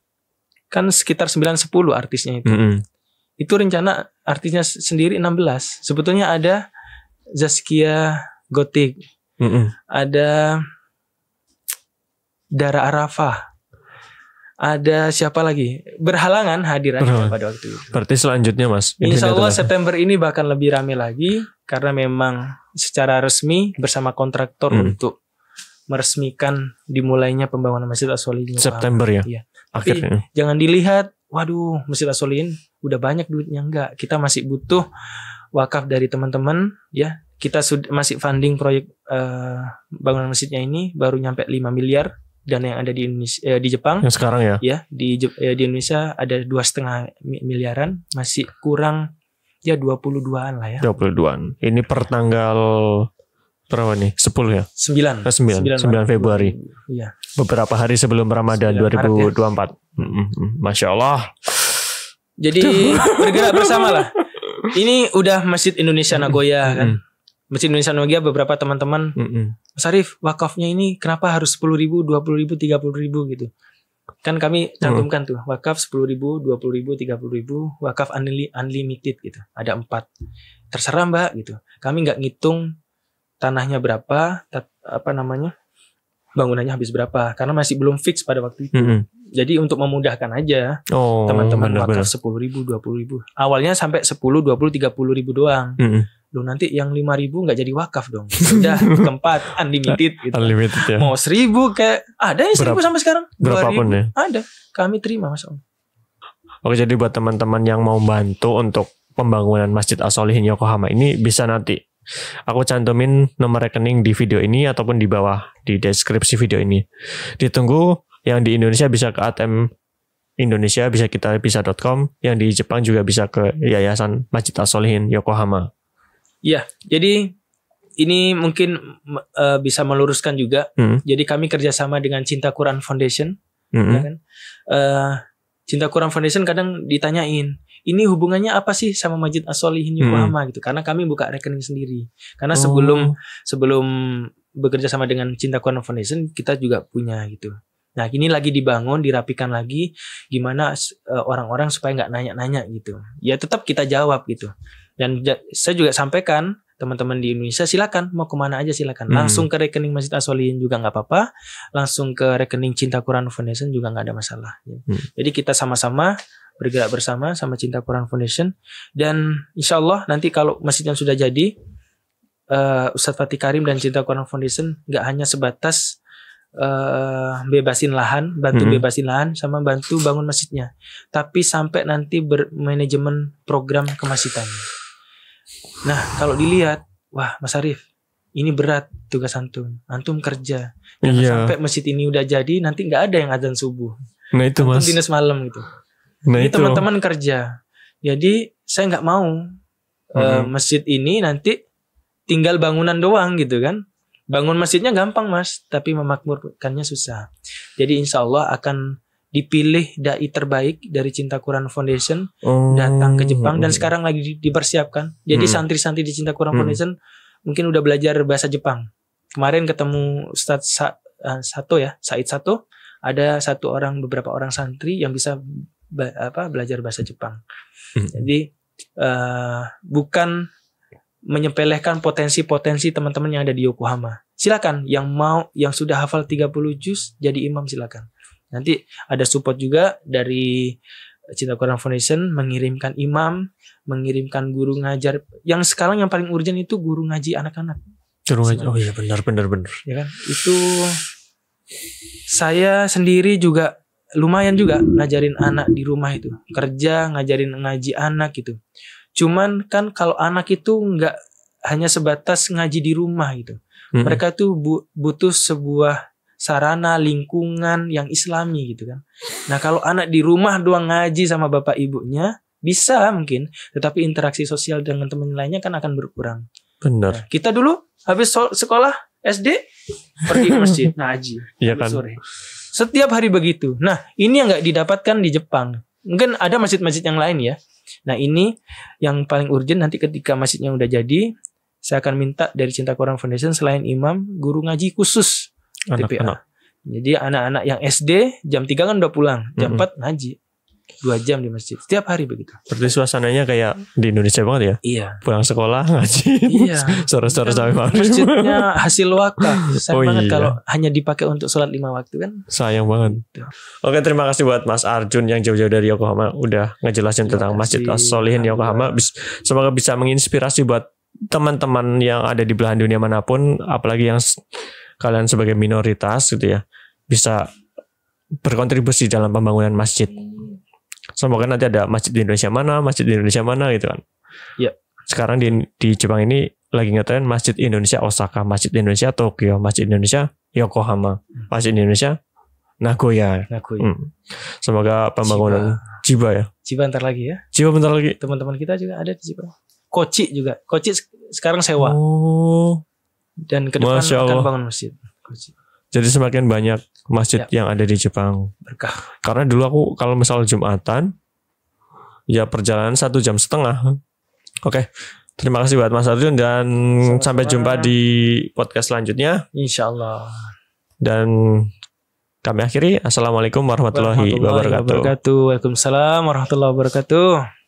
kan sekitar 9-10 artisnya itu. Mm -hmm. Itu rencana artisnya sendiri 16. Sebetulnya ada Zaskia Gotik. Mm -hmm. Ada Dara Arafah. Ada siapa lagi? Berhalangan hadir aja pada waktu itu. Berarti selanjutnya Mas. Insya Allah September ini bahkan lebih ramai lagi. Karena memang secara resmi bersama kontraktor mm. untuk meresmikan dimulainya pembangunan Masjid Aswali. September ya? Iya. Akhirnya. Tapi jangan dilihat, waduh, mesti rasulin, udah banyak duitnya enggak. Kita masih butuh wakaf dari teman-teman ya. Kita masih funding proyek uh, bangunan masjidnya ini baru nyampe 5 miliar dan yang ada di Indonesia eh, di Jepang yang sekarang ya ya di ya, di Indonesia ada dua setengah miliaran masih kurang ya 22-an lah ya 22-an ini per tanggal berapa nih? 10 ya? 9. Eh, 9. 9, 9 Februari. Iya. Beberapa hari sebelum Ramadan 9 2024. Maret, ya. Masya Allah. Jadi bergerak bersama lah. Ini udah Masjid Indonesia Nagoya kan. Masjid Indonesia Nagoya beberapa teman-teman. Mas Arif, wakafnya ini kenapa harus 10 ribu, 20 ribu, 30 ribu gitu. Kan kami cantumkan tuh wakaf 10 ribu, 20 ribu, 30 ribu, wakaf unlimited gitu. Ada empat. Terserah mbak gitu. Kami nggak ngitung tanahnya berapa, apa namanya bangunannya habis berapa, karena masih belum fix pada waktu itu. Mm -hmm. Jadi untuk memudahkan aja teman oh, teman-teman wakaf sepuluh ribu, dua puluh ribu. Awalnya sampai sepuluh, dua puluh, tiga puluh ribu doang. Mm -hmm. Loh nanti yang lima ribu nggak jadi wakaf dong. Sudah keempat unlimited gitu. Unlimited ya. Mau seribu kayak ada yang seribu sampai sekarang. Berapapun ya. Ada. Kami terima mas Om. Oke jadi buat teman-teman yang mau bantu untuk pembangunan Masjid As-Solihin Yokohama ini bisa nanti Aku cantumin nomor rekening di video ini ataupun di bawah di deskripsi video ini. Ditunggu yang di Indonesia bisa ke ATM Indonesia bisa kita bisa.com, yang di Jepang juga bisa ke Yayasan Masjid Asolihin Yokohama. Iya, jadi ini mungkin uh, bisa meluruskan juga. Hmm. Jadi kami kerjasama dengan Cinta Quran Foundation, hmm. ya kan? Uh, Cinta Quran Foundation kadang ditanyain, ini hubungannya apa sih sama Masjid As-Solihin Yokohama hmm. gitu karena kami buka rekening sendiri karena oh. sebelum sebelum bekerja sama dengan Cinta Kuan Foundation kita juga punya gitu nah ini lagi dibangun dirapikan lagi gimana orang e, orang-orang supaya nggak nanya-nanya gitu ya tetap kita jawab gitu dan saya juga sampaikan teman-teman di Indonesia silakan mau kemana aja silakan hmm. langsung ke rekening Masjid Asolihin juga nggak apa-apa langsung ke rekening Cinta Quran Foundation juga nggak ada masalah hmm. jadi kita sama-sama bergerak bersama sama Cinta Quran Foundation dan insya Allah nanti kalau masjidnya sudah jadi uh, Ustadz Fatih Karim dan Cinta Quran Foundation nggak hanya sebatas uh, bebasin lahan, bantu hmm. bebasin lahan sama bantu bangun masjidnya, tapi sampai nanti bermanajemen program kemasjidannya. Nah kalau dilihat, wah Mas Arif ini berat tugas antum, antum kerja, jangan yeah. sampai masjid ini udah jadi nanti nggak ada yang azan subuh. Nah itu mas. Antum dinas malam gitu nah, ini teman-teman kerja jadi saya nggak mau hmm. uh, masjid ini nanti tinggal bangunan doang gitu kan bangun masjidnya gampang mas tapi memakmurkannya susah jadi insya Allah akan dipilih dai terbaik dari Cinta Quran Foundation oh. datang ke Jepang dan sekarang lagi dipersiapkan. Jadi santri-santri di Cinta Quran hmm. Foundation mungkin udah belajar bahasa Jepang. Kemarin ketemu Ustaz Sa, uh, Sato ya, Said Sato, ada satu orang beberapa orang santri yang bisa be, apa belajar bahasa Jepang. Hmm. Jadi uh, bukan menyepelekan potensi-potensi teman-teman yang ada di Yokohama. Silakan yang mau yang sudah hafal 30 juz jadi imam silakan. Nanti ada support juga dari Cinta Quran Foundation mengirimkan imam, mengirimkan guru ngajar. Yang sekarang yang paling urgent itu guru ngaji anak-anak. Guru ngaji. Oh iya benar benar benar. Ya kan? Itu saya sendiri juga lumayan juga ngajarin anak di rumah itu kerja ngajarin ngaji anak gitu cuman kan kalau anak itu nggak hanya sebatas ngaji di rumah gitu hmm. mereka tuh bu butuh sebuah sarana lingkungan yang islami gitu kan nah kalau anak di rumah doang ngaji sama bapak ibunya bisa mungkin tetapi interaksi sosial dengan teman lainnya kan akan berkurang benar nah, kita dulu habis sekolah SD pergi ke masjid ngaji iya kan sore setiap hari begitu. Nah, ini yang nggak didapatkan di Jepang. Mungkin ada masjid-masjid yang lain ya. Nah, ini yang paling urgent nanti ketika masjidnya udah jadi, saya akan minta dari Cinta Korang Foundation selain imam, guru ngaji khusus anak, TPA. Jadi anak-anak yang SD jam 3 kan udah pulang, jam mm -hmm. 4 ngaji dua jam di masjid setiap hari begitu. Berarti suasananya kayak di Indonesia banget ya? Iya. Pulang sekolah ngaji. Iya. Sore-sore sampai kan malam. Masjidnya hasil wakaf. Sayang oh, banget iya. kalau hanya dipakai untuk sholat lima waktu kan? Sayang banget. Gitu. Oke terima kasih buat Mas Arjun yang jauh-jauh dari Yokohama udah ngejelasin terima tentang kasih. Masjid As Solihin Yokohama. Semoga bisa menginspirasi buat teman-teman yang ada di belahan dunia manapun, apalagi yang kalian sebagai minoritas gitu ya, bisa berkontribusi dalam pembangunan masjid. Semoga nanti ada masjid di Indonesia mana, masjid di Indonesia mana gitu kan. Iya. Sekarang di di Jepang ini lagi ngetren masjid Indonesia Osaka, masjid Indonesia Tokyo, masjid Indonesia Yokohama, hmm. masjid Indonesia Nagoya. Nagoya. Hmm. Semoga pembangunan Jiba. ya. Jiba ntar lagi ya. Jiba bentar lagi. Teman-teman kita juga ada di Jiba. Koci juga. Koci sekarang sewa. Oh. Dan ke depan akan bangun masjid. Koci. Jadi semakin banyak masjid ya. yang ada di Jepang. Berkah. Karena dulu aku kalau misal Jumatan, ya perjalanan satu jam setengah. Oke, okay. terima kasih buat Mas Arjun dan Selamat sampai jumpa di podcast selanjutnya. Insya Allah. Dan kami akhiri, Assalamualaikum warahmatullahi, warahmatullahi wabarakatuh. wabarakatuh. Waalaikumsalam warahmatullahi wabarakatuh.